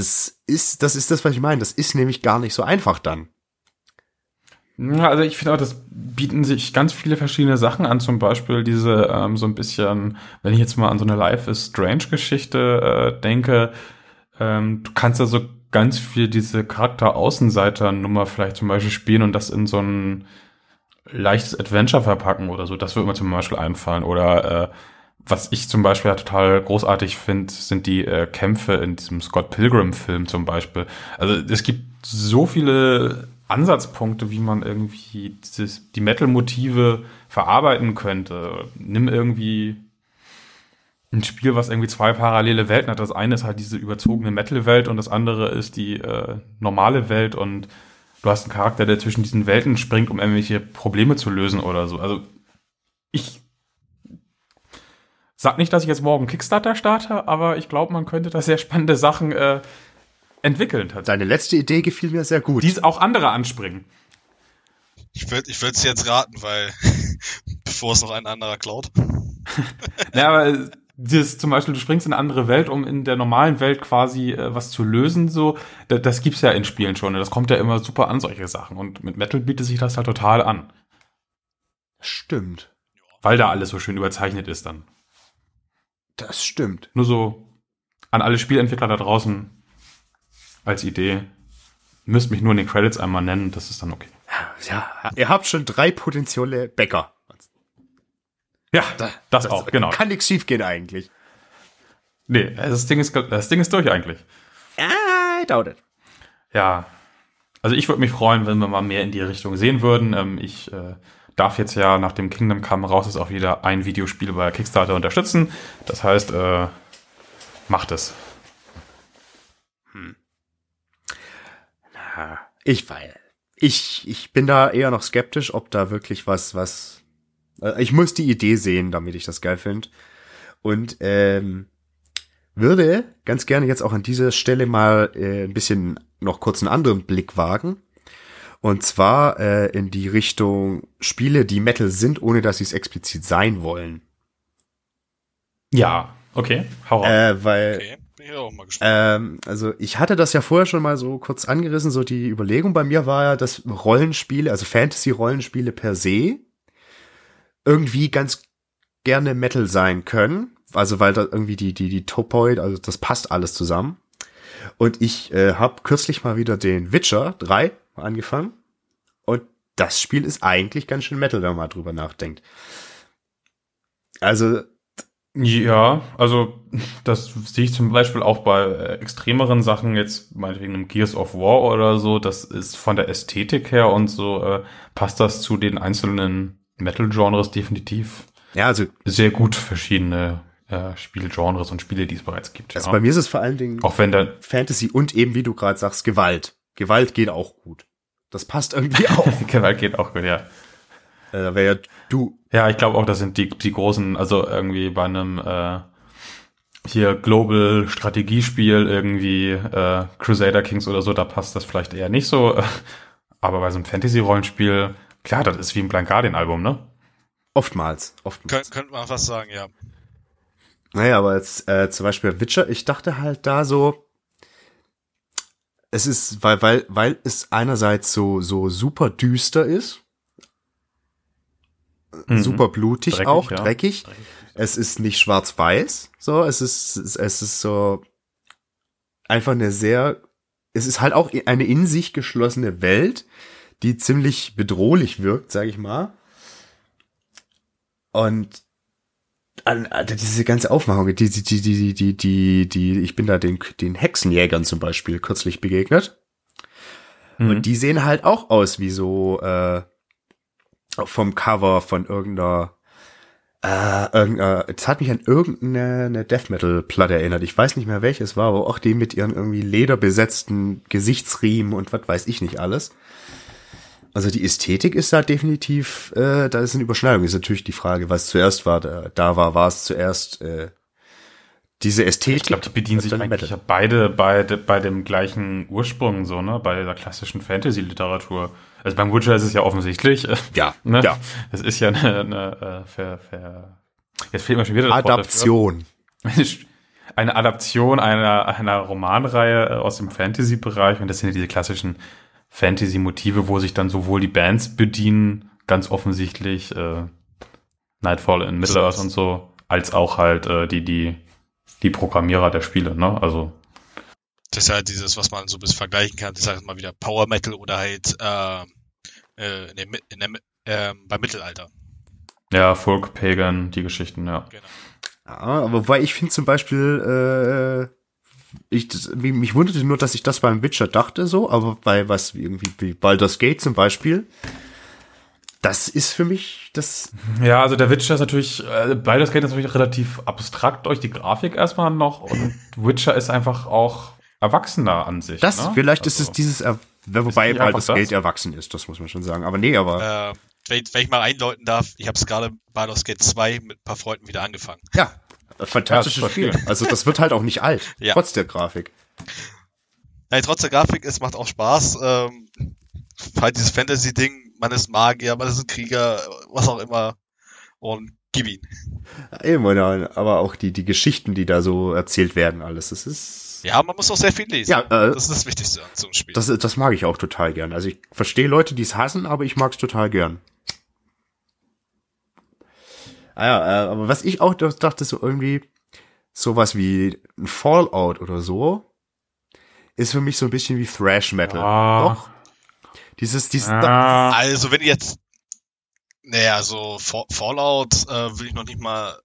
das ist, das ist das, was ich meine. Das ist nämlich gar nicht so einfach dann. Also ich finde auch, das bieten sich ganz viele verschiedene Sachen an. Zum Beispiel diese ähm, so ein bisschen, wenn ich jetzt mal an so eine Life is Strange Geschichte äh, denke, ähm, du kannst ja so ganz viel diese Charakter-Außenseiter-Nummer vielleicht zum Beispiel spielen und das in so ein leichtes Adventure verpacken oder so. Das würde mir zum Beispiel einfallen. Oder äh, was ich zum Beispiel total großartig finde, sind die äh, Kämpfe in diesem Scott Pilgrim-Film zum Beispiel. Also es gibt so viele Ansatzpunkte, wie man irgendwie dieses, die Metal-Motive verarbeiten könnte. Nimm irgendwie ein Spiel, was irgendwie zwei parallele Welten hat. Das eine ist halt diese überzogene Metal-Welt und das andere ist die äh, normale Welt und du hast einen Charakter, der zwischen diesen Welten springt, um irgendwelche Probleme zu lösen oder so. Also ich Sag nicht, dass ich jetzt morgen Kickstarter starte, aber ich glaube, man könnte da sehr spannende Sachen äh, entwickeln. Tatsächlich. Deine letzte Idee gefiel mir sehr gut. Dies auch andere anspringen. Ich würde ich es jetzt raten, weil bevor es noch ein anderer klaut. naja, aber äh, das, zum Beispiel, du springst in eine andere Welt, um in der normalen Welt quasi äh, was zu lösen, so, das, gibt es ja in Spielen schon. Ne? Das kommt ja immer super an, solche Sachen. Und mit Metal bietet sich das halt total an. Stimmt. Weil da alles so schön überzeichnet ist dann. Das stimmt. Nur so an alle Spielentwickler da draußen als Idee. müsst mich nur in den Credits einmal nennen, das ist dann okay. Ja, ihr habt schon drei potenzielle Bäcker. Ja, das, das auch, genau. Kann nichts schief gehen eigentlich. Nee, das Ding ist, das Ding ist durch eigentlich. I doubt it. Ja. Also ich würde mich freuen, wenn wir mal mehr in die Richtung sehen würden. Ähm, ich äh, darf jetzt ja, nach dem Kingdom Come raus ist, auch wieder ein Videospiel bei Kickstarter unterstützen. Das heißt, äh, macht es. Hm. Na, ich weil Ich, ich bin da eher noch skeptisch, ob da wirklich was, was. Äh, ich muss die Idee sehen, damit ich das geil finde. Und ähm, würde ganz gerne jetzt auch an dieser Stelle mal äh, ein bisschen noch kurz einen anderen Blick wagen und zwar äh, in die Richtung Spiele, die Metal sind, ohne dass sie es explizit sein wollen. Ja, okay. Hau äh, weil okay. Ähm, also ich hatte das ja vorher schon mal so kurz angerissen. So die Überlegung bei mir war ja, dass Rollenspiele, also Fantasy-Rollenspiele per se, irgendwie ganz gerne Metal sein können. Also weil da irgendwie die die die Topoid, also das passt alles zusammen. Und ich äh, habe kürzlich mal wieder den Witcher 3 angefangen. Und das Spiel ist eigentlich ganz schön Metal, wenn man mal drüber nachdenkt. Also. Ja, also das sehe ich zum Beispiel auch bei äh, extremeren Sachen, jetzt meinetwegen im Gears of War oder so, das ist von der Ästhetik her und so äh, passt das zu den einzelnen Metal-Genres definitiv. Ja, also sehr gut verschiedene äh, Spielgenres und Spiele, die es bereits gibt. Also ja. bei mir ist es vor allen Dingen auch wenn da Fantasy und eben, wie du gerade sagst, Gewalt. Gewalt geht auch gut. Das passt irgendwie auch. Genau, geht auch gut, ja. Äh, wäre ja du. Ja, ich glaube auch, das sind die, die großen, also irgendwie bei einem äh, hier Global Strategiespiel, irgendwie äh, Crusader Kings oder so, da passt das vielleicht eher nicht so. Aber bei so einem Fantasy-Rollenspiel, klar, das ist wie ein Blank Guardian-Album, ne? Oftmals, oftmals. Kön könnte man fast sagen, ja. Naja, aber jetzt äh, zum Beispiel Witcher, ich dachte halt da so, es ist, weil, weil, weil es einerseits so, so super düster ist, mhm. super blutig dreckig, auch, ja. dreckig. dreckig. Es ist nicht schwarz-weiß, so, es ist, es ist so einfach eine sehr, es ist halt auch eine in sich geschlossene Welt, die ziemlich bedrohlich wirkt, sag ich mal. Und an, also diese ganze Aufmachung, die, die, die, die, die, die, die, ich bin da den, den Hexenjägern zum Beispiel kürzlich begegnet. Mhm. Und die sehen halt auch aus wie so äh, vom Cover von irgendeiner, äh, irgendeiner, das hat mich an irgendeine Death Metal Platte erinnert. Ich weiß nicht mehr welches war, aber auch die mit ihren irgendwie lederbesetzten Gesichtsriemen und was weiß ich nicht alles. Also die Ästhetik ist da definitiv, äh, da ist eine Überschneidung. Ist natürlich die Frage, was zuerst war, da, da war, war es zuerst äh, diese Ästhetik. Ich glaube, die bedienen sich eigentlich Metal. beide bei, bei dem gleichen Ursprung, so, ne? Bei der klassischen Fantasy-Literatur. Also beim Witcher ist es ja offensichtlich. Ja. ne? ja. Das ist ja eine, eine äh, ver, ver Jetzt fehlt mir schon wieder das Adaption. eine Adaption einer, einer Romanreihe äh, aus dem Fantasy-Bereich und das sind ja diese klassischen Fantasy-Motive, wo sich dann sowohl die Bands bedienen, ganz offensichtlich äh, Nightfall in Middle-earth und so, als auch halt äh, die, die, die Programmierer der Spiele, ne? Also. Das ist halt dieses, was man so ein bisschen vergleichen kann, ich sag mal wieder Power Metal oder halt ähm, äh, in dem, in dem, äh, beim Mittelalter. Ja, Folk, Pagan, die Geschichten, ja. Genau. Ja, aber wobei ich finde zum Beispiel äh, ich, das, mich, wunderte nur, dass ich das beim Witcher dachte so, aber bei was irgendwie wie Baldur's Gate zum Beispiel, das ist für mich das. Ja, also der Witcher ist natürlich, äh, Baldur's Gate ist natürlich relativ abstrakt durch die Grafik erstmal noch und Witcher ist einfach auch erwachsener an sich. Das, ne? vielleicht also, ist es also dieses, er wobei Baldur's Gate erwachsen ist, das muss man schon sagen, aber nee, aber. Äh, wenn, ich mal eindeuten darf, ich habe es gerade Baldur's Gate 2 mit ein paar Freunden wieder angefangen. Ja, äh, fantastisches Spiel. Also das wird halt auch nicht alt, ja. trotz der Grafik. Nein, trotz der Grafik, es macht auch Spaß. Ähm, halt dieses Fantasy-Ding, man ist Magier, man ist ein Krieger, was auch immer. Und gib ihn. Ja, eben, aber auch die, die Geschichten, die da so erzählt werden, alles, das ist. Ja, man muss auch sehr viel lesen. Ja, äh, das ist das Wichtigste an so einem Spiel. Das, das mag ich auch total gern. Also ich verstehe Leute, die es hassen, aber ich mag es total gern. Ah ja, äh, aber was ich auch dachte, so irgendwie sowas wie ein Fallout oder so, ist für mich so ein bisschen wie Thrash Metal. Ah. Doch. Dieses, dieses. Ah. Also wenn jetzt, naja, so Fallout äh, will ich noch nicht mal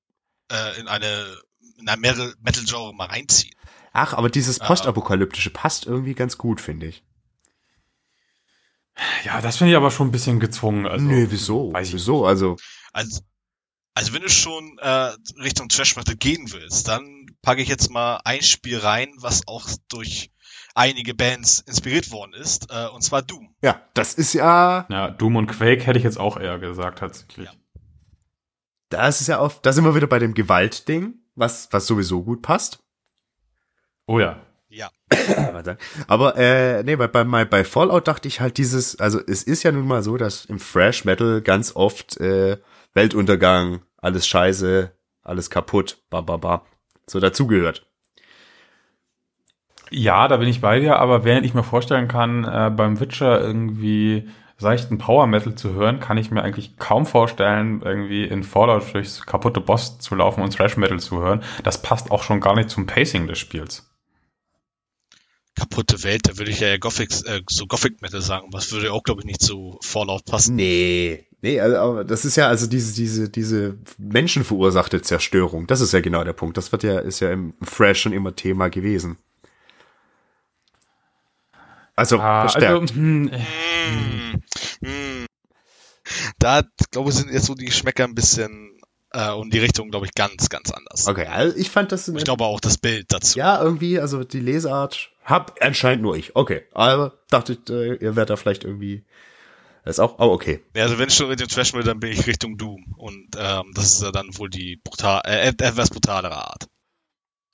äh, in eine in eine Metal-Genre mal reinziehen. Ach, aber dieses äh. postapokalyptische passt irgendwie ganz gut, finde ich. Ja, das finde ich aber schon ein bisschen gezwungen. Also, nee, wieso? Weiß ich wieso? Also, also also wenn du schon äh, Richtung Trash Metal gehen willst, dann packe ich jetzt mal ein Spiel rein, was auch durch einige Bands inspiriert worden ist, äh, und zwar Doom. Ja, das ist ja. Ja, Doom und Quake hätte ich jetzt auch eher gesagt tatsächlich. Ja. Das ist ja oft, da sind wir wieder bei dem Gewaltding, was, was sowieso gut passt. Oh ja. Ja. Aber äh, nee, bei, bei, bei Fallout dachte ich halt dieses, also es ist ja nun mal so, dass im Fresh Metal ganz oft äh, Weltuntergang, alles scheiße, alles kaputt, ba, ba, ba, so dazugehört. Ja, da bin ich bei dir, aber während ich mir vorstellen kann, äh, beim Witcher irgendwie seichten Power Metal zu hören, kann ich mir eigentlich kaum vorstellen, irgendwie in Fallout durchs kaputte Boss zu laufen und Thrash Metal zu hören. Das passt auch schon gar nicht zum Pacing des Spiels kaputte Welt, da würde ich ja Gothic, äh, so Gothic Metal sagen. Was würde auch, glaube ich, nicht zu Fallout passen. Nee. Nee, also, aber das ist ja also diese, diese, diese menschenverursachte Zerstörung. Das ist ja genau der Punkt. Das wird ja, ist ja im Fresh schon immer Thema gewesen. Also, ah, also, verstärkt. Also, mm, mm, mm. Da, glaube ich, sind jetzt so die Geschmäcker ein bisschen äh, und die Richtung, glaube ich, ganz, ganz anders. Okay, also ich fand das. Ich glaube auch das Bild dazu. Ja, irgendwie, also die Leseart hab anscheinend nur ich. Okay, also dachte ich, äh, ihr werdet da vielleicht irgendwie. Das ist auch, oh, okay. Ja, also wenn ich schon Richtung Trash will, dann bin ich Richtung Doom. Und ähm, das ist dann wohl die brutal, äh, etwas brutalere Art.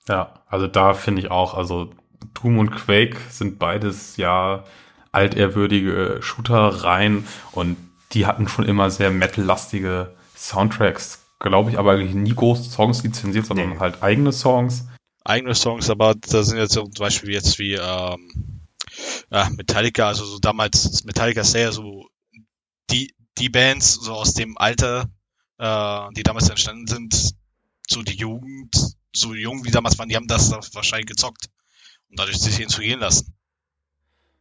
Ja, also da finde ich auch, also Doom und Quake sind beides ja altehrwürdige äh, Shooter rein und die hatten schon immer sehr metal-lastige Soundtracks glaube ich, aber eigentlich nie große Songs lizenziert, sondern nee. halt eigene Songs. Eigene Songs, aber da sind jetzt zum Beispiel jetzt wie ähm, ja, Metallica, also so damals Metallica ist so die, die Bands so aus dem Alter, äh, die damals entstanden sind, so die Jugend, so jung wie damals waren, die haben das wahrscheinlich gezockt und dadurch sich inspirieren lassen.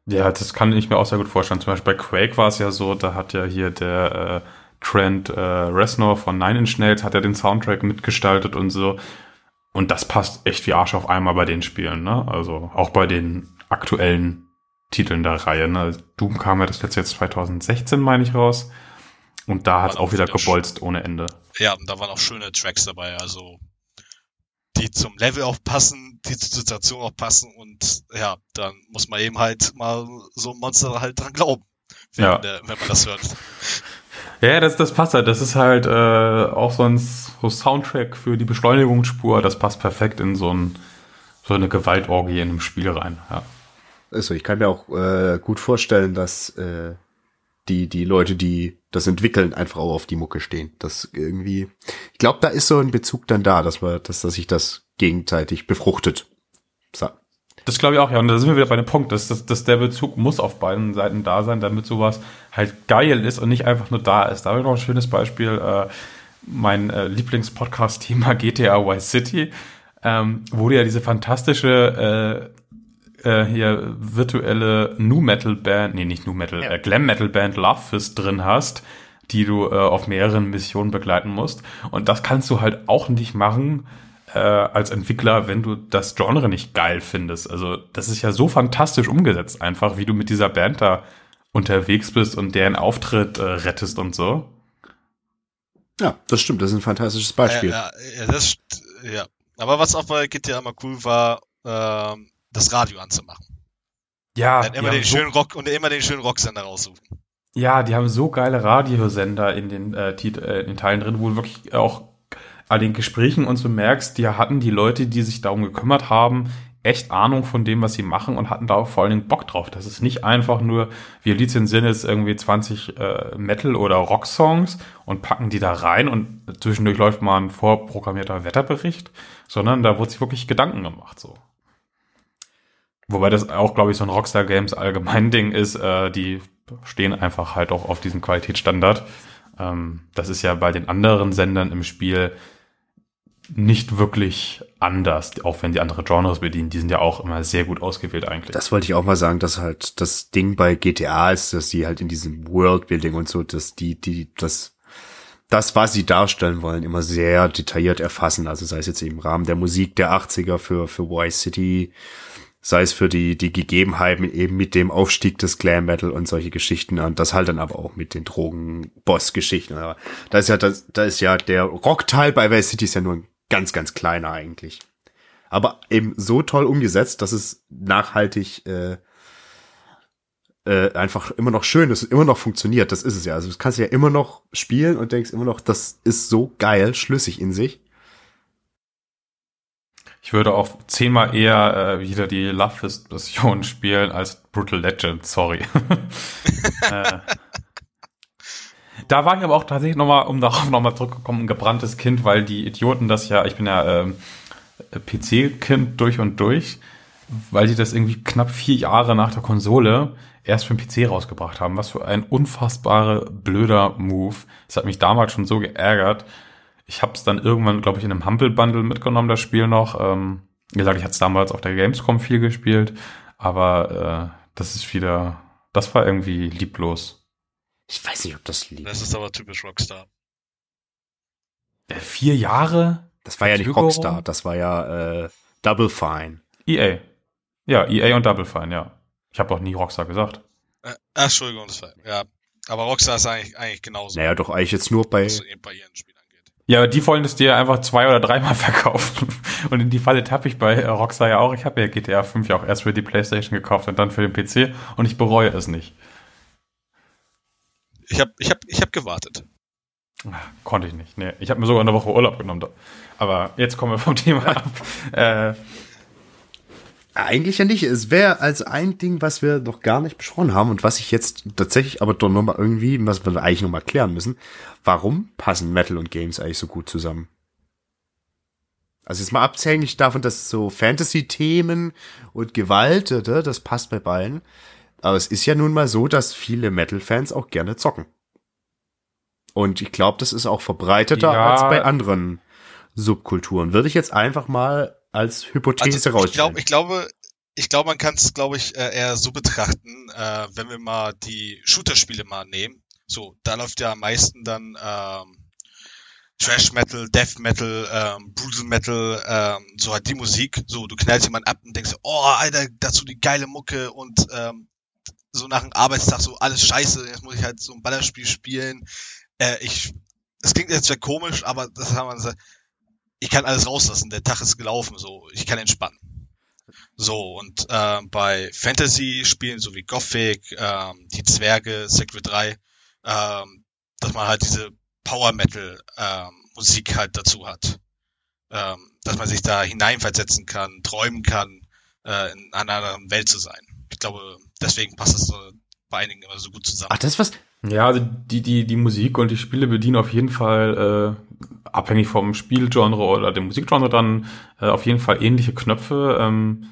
Ja, das kann ich mir auch sehr gut vorstellen. Zum Beispiel bei Quake war es ja so, da hat ja hier der äh, Trent äh, Reznor von Nine Inch Nails hat ja den Soundtrack mitgestaltet und so. Und das passt echt wie Arsch auf einmal bei den Spielen, ne? Also auch bei den aktuellen Titeln der Reihe, ne? Doom kam ja das letzte jetzt 2016, meine ich, raus. Und da hat es auch wieder gebolzt ohne Ende. Ja, und da waren auch schöne Tracks dabei, also die zum Level auch passen, die zur Situation auch passen und ja, dann muss man eben halt mal so ein Monster halt dran glauben, ja. der, äh, wenn man das hört. Ja, das, das passt halt. Das ist halt äh, auch sonst so Soundtrack für die Beschleunigungsspur. Das passt perfekt in so, ein, so eine Gewaltorgie in einem Spiel rein. Ja. Also ich kann mir auch äh, gut vorstellen, dass äh, die, die Leute, die das entwickeln, einfach auch auf die Mucke stehen. Das irgendwie, ich glaube, da ist so ein Bezug dann da, dass man, dass, dass sich das gegenseitig befruchtet. Sa das glaube ich auch, ja. Und da sind wir wieder bei dem Punkt, dass, dass, dass der Bezug muss auf beiden Seiten da sein, damit sowas halt geil ist und nicht einfach nur da ist. Da habe ich noch ein schönes Beispiel. Äh, mein äh, Lieblingspodcast-Thema GTA Vice City ähm, wurde ja diese fantastische äh, äh, hier virtuelle New Metal Band, nee, nicht New Metal, ja. äh, Glam Metal Band Lovefist drin hast, die du äh, auf mehreren Missionen begleiten musst. Und das kannst du halt auch nicht machen, äh, als Entwickler, wenn du das Genre nicht geil findest. Also das ist ja so fantastisch umgesetzt einfach, wie du mit dieser Band da unterwegs bist und deren Auftritt äh, rettest und so. Ja, das stimmt, das ist ein fantastisches Beispiel. Ja, ja, das, ja. aber was auch bei GTA mal cool war, ähm, das Radio anzumachen. Ja. Dann immer den so schönen Rock und immer den schönen Rocksender raussuchen. Ja, die haben so geile Radiosender in den, äh, äh in den Teilen drin, wo wirklich auch all den Gesprächen und so merkst, die hatten die Leute, die sich darum gekümmert haben, echt Ahnung von dem, was sie machen und hatten da vor allen Dingen Bock drauf. Das ist nicht einfach nur, wir lizenzieren jetzt irgendwie 20 äh, Metal- oder Rock-Songs und packen die da rein und zwischendurch läuft mal ein vorprogrammierter Wetterbericht, sondern da wurde sich wirklich Gedanken gemacht so. Wobei das auch, glaube ich, so ein Rockstar Games allgemein Ding ist, äh, die stehen einfach halt auch auf diesem Qualitätsstandard. Ähm, das ist ja bei den anderen Sendern im Spiel nicht wirklich anders, auch wenn die andere Genres bedienen. Die sind ja auch immer sehr gut ausgewählt eigentlich. Das wollte ich auch mal sagen, dass halt das Ding bei GTA ist, dass sie halt in diesem Worldbuilding und so, dass die, die, das, das, was sie darstellen wollen, immer sehr detailliert erfassen. Also sei es jetzt im Rahmen der Musik der 80er für, für Vice City, sei es für die, die Gegebenheiten eben mit dem Aufstieg des Glam Metal und solche Geschichten und das halt dann aber auch mit den Drogen-Boss-Geschichten. Da ist ja, das, da ist ja der Rockteil bei Vice City ist ja nur ein ganz, ganz kleiner eigentlich. Aber eben so toll umgesetzt, dass es nachhaltig äh, äh, einfach immer noch schön ist, immer noch funktioniert. Das ist es ja. Also das kannst du ja immer noch spielen und denkst immer noch, das ist so geil, schlüssig in sich. Ich würde auch zehnmal eher äh, wieder die Love Fist Mission spielen als Brutal Legend, sorry. Äh, da war ich aber auch tatsächlich nochmal, um darauf nochmal zurückzukommen, ein gebranntes Kind, weil die Idioten das ja, ich bin ja ähm, PC-Kind durch und durch, weil die das irgendwie knapp vier Jahre nach der Konsole erst für den PC rausgebracht haben. Was für ein unfassbarer blöder Move. Das hat mich damals schon so geärgert. Ich habe es dann irgendwann, glaube ich, in einem Humble Bundle mitgenommen, das Spiel noch. Ähm, wie gesagt, ich hatte es damals auf der Gamescom viel gespielt, aber äh, das ist wieder, das war irgendwie lieblos. Ich weiß nicht, ob das liegt. Das ist aber typisch Rockstar. Äh, vier Jahre? Das war ja nicht Rockstar, das war ja äh, Double Fine. EA. Ja, EA und Double Fine, ja. Ich habe doch nie Rockstar gesagt. Äh, Entschuldigung, das war, ja. Aber Rockstar ist eigentlich, eigentlich genauso. Naja, doch eigentlich jetzt nur bei. Was bei ihren Spielern geht. Ja, aber die wollen es dir einfach zwei oder dreimal verkaufen. Und in die Falle tappe ich bei Rockstar ja auch. Ich habe ja GTA 5 ja auch erst für die Playstation gekauft und dann für den PC und ich bereue es nicht. Ich habe ich hab, ich hab gewartet. Ah, konnte ich nicht. Nee, ich habe mir sogar eine Woche Urlaub genommen. Aber jetzt kommen wir vom Thema ab. Äh, eigentlich ja nicht. Es wäre als ein Ding, was wir noch gar nicht besprochen haben und was ich jetzt tatsächlich aber doch nochmal irgendwie, was wir eigentlich nochmal klären müssen. Warum passen Metal und Games eigentlich so gut zusammen? Also jetzt mal abhängig davon, dass so Fantasy-Themen und Gewalt, äh, das passt bei beiden. Aber es ist ja nun mal so, dass viele Metal-Fans auch gerne zocken. Und ich glaube, das ist auch verbreiteter ja. als bei anderen Subkulturen. Würde ich jetzt einfach mal als Hypothese also, rausstellen. Ich, glaub, ich glaube, ich glaube, man kann es, glaube ich, äh, eher so betrachten, äh, wenn wir mal die Shooter-Spiele mal nehmen. So, da läuft ja am meisten dann ähm, Trash Metal, Death Metal, ähm, Brutal Metal, ähm, so halt die Musik. So, du knallst jemanden ab und denkst, oh, Alter, dazu die geile Mucke und ähm, so nach einem Arbeitstag so alles scheiße, jetzt muss ich halt so ein Ballerspiel spielen. Äh, ich, es klingt jetzt sehr komisch, aber das haben wir gesagt, ich kann alles rauslassen, der Tag ist gelaufen, so, ich kann entspannen. So, und äh, bei Fantasy-Spielen, so wie Gothic, äh, die Zwerge, Secret 3, äh, dass man halt diese Power-Metal-Musik ähm, äh, halt dazu hat. Äh, dass man sich da hineinversetzen kann, träumen kann, äh, in einer anderen Welt zu sein. Ich glaube, deswegen passt das so bei einigen immer so gut zusammen. Ach, das was? Ja, also die, die, die Musik und die Spiele bedienen auf jeden Fall, äh, abhängig vom Spielgenre oder dem Musikgenre dann, äh, auf jeden Fall ähnliche Knöpfe. Ähm,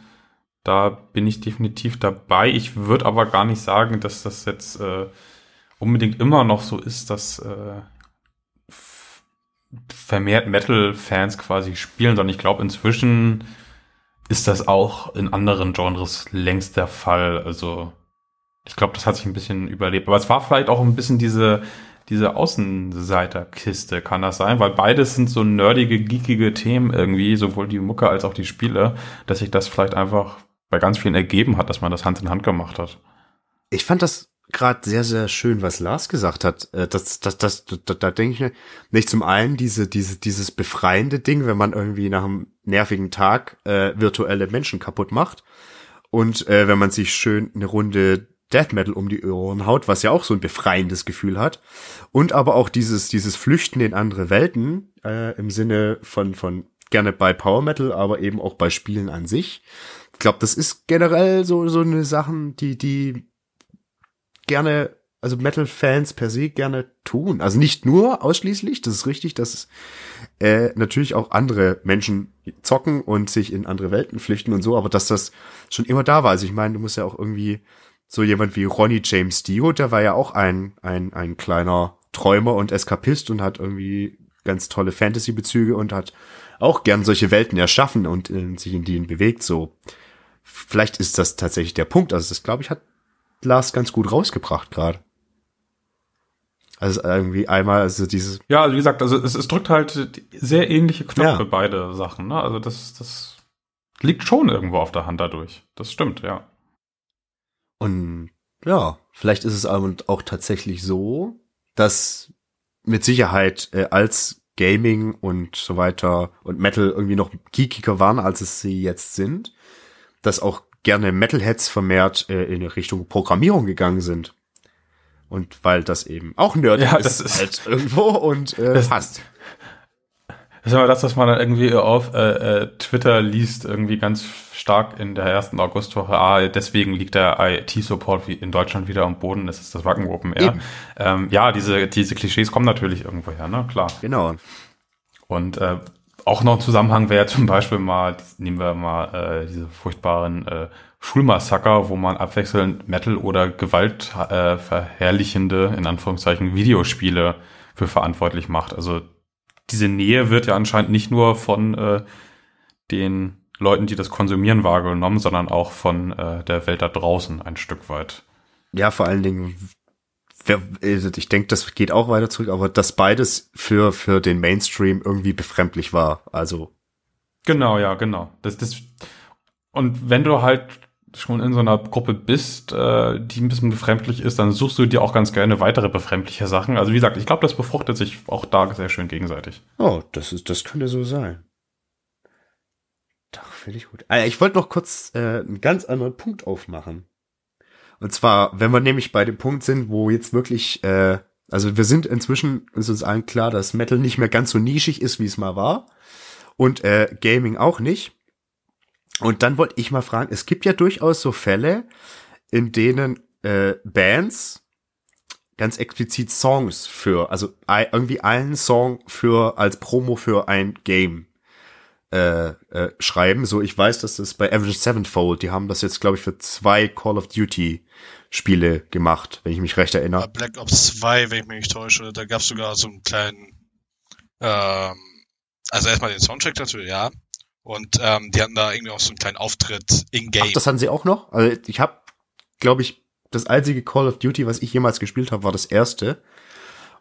da bin ich definitiv dabei. Ich würde aber gar nicht sagen, dass das jetzt äh, unbedingt immer noch so ist, dass äh, vermehrt Metal-Fans quasi spielen, sondern ich glaube inzwischen ist das auch in anderen Genres längst der Fall. Also ich glaube, das hat sich ein bisschen überlebt. Aber es war vielleicht auch ein bisschen diese, diese Außenseiterkiste, kann das sein? Weil beides sind so nerdige, geekige Themen irgendwie, sowohl die Mucke als auch die Spiele, dass sich das vielleicht einfach bei ganz vielen ergeben hat, dass man das Hand in Hand gemacht hat. Ich fand das gerade sehr, sehr schön, was Lars gesagt hat. Äh, das, das, das, da, da denke ich mir, nicht zum einen diese, diese, dieses befreiende Ding, wenn man irgendwie nach einem nervigen Tag äh, virtuelle Menschen kaputt macht. Und äh, wenn man sich schön eine Runde Death Metal um die Ohren haut, was ja auch so ein befreiendes Gefühl hat. Und aber auch dieses, dieses Flüchten in andere Welten, äh, im Sinne von, von gerne bei Power Metal, aber eben auch bei Spielen an sich. Ich glaube, das ist generell so, so eine Sachen, die, die gerne, also Metal-Fans per se gerne tun. Also nicht nur ausschließlich, das ist richtig, dass äh, natürlich auch andere Menschen zocken und sich in andere Welten flüchten und so, aber dass das schon immer da war. Also ich meine, du musst ja auch irgendwie so jemand wie Ronnie James Dio, der war ja auch ein, ein, ein kleiner Träumer und Eskapist und hat irgendwie ganz tolle Fantasy-Bezüge und hat auch gern solche Welten erschaffen und äh, sich in denen bewegt. So, vielleicht ist das tatsächlich der Punkt. Also das glaube ich hat Lars ganz gut rausgebracht gerade. Also irgendwie einmal, also dieses. Ja, also wie gesagt, also es, es drückt halt sehr ähnliche Knöpfe, ja. beide Sachen. Ne? Also das, das liegt schon irgendwo auf der Hand dadurch. Das stimmt, ja. Und ja, vielleicht ist es auch tatsächlich so, dass mit Sicherheit äh, als Gaming und so weiter und Metal irgendwie noch geekiger waren, als es sie jetzt sind, dass auch gerne Metalheads vermehrt äh, in Richtung Programmierung gegangen sind. Und weil das eben auch nerdig ja, ist, ist halt irgendwo und äh, das passt. Das ist immer das, was man dann irgendwie äh, auf äh, äh, Twitter liest, irgendwie ganz stark in der ersten Augustwoche. Ah, deswegen liegt der IT-Support in Deutschland wieder am Boden. Das ist das Wacken Open Air. Ähm, ja, diese, diese Klischees kommen natürlich irgendwo her, ne? Klar. Genau. Und äh, auch noch ein Zusammenhang wäre zum Beispiel mal, nehmen wir mal äh, diese furchtbaren äh, Schulmassaker, wo man abwechselnd Metal oder gewaltverherrlichende, äh, in Anführungszeichen, Videospiele für verantwortlich macht. Also diese Nähe wird ja anscheinend nicht nur von äh, den Leuten, die das konsumieren, wahrgenommen, sondern auch von äh, der Welt da draußen ein Stück weit. Ja, vor allen Dingen also ich denke, das geht auch weiter zurück, aber dass beides für, für den Mainstream irgendwie befremdlich war. Also. Genau, ja, genau. Das, das, und wenn du halt schon in so einer Gruppe bist, äh, die ein bisschen befremdlich ist, dann suchst du dir auch ganz gerne weitere befremdliche Sachen. Also wie gesagt, ich glaube, das befruchtet sich auch da sehr schön gegenseitig. Oh, das ist, das könnte so sein. Doch, finde ich gut. Ah, ich wollte noch kurz äh, einen ganz anderen Punkt aufmachen. Und zwar, wenn wir nämlich bei dem Punkt sind, wo jetzt wirklich, äh, also wir sind inzwischen, ist uns allen klar, dass Metal nicht mehr ganz so nischig ist, wie es mal war. Und äh, Gaming auch nicht. Und dann wollte ich mal fragen, es gibt ja durchaus so Fälle, in denen äh, Bands ganz explizit Songs für, also irgendwie einen Song für als Promo für ein Game äh, äh, schreiben. So, ich weiß, dass das bei Avengers Sevenfold, die haben das jetzt, glaube ich, für zwei Call of Duty Spiele gemacht, wenn ich mich recht erinnere. Black Ops 2, wenn ich mich nicht täusche, da gab es sogar so einen kleinen, ähm, also erstmal den Soundtrack natürlich, ja. Und ähm, die hatten da irgendwie auch so einen kleinen Auftritt in-game. das hatten sie auch noch? Also ich habe, glaube ich, das einzige Call of Duty, was ich jemals gespielt habe, war das erste.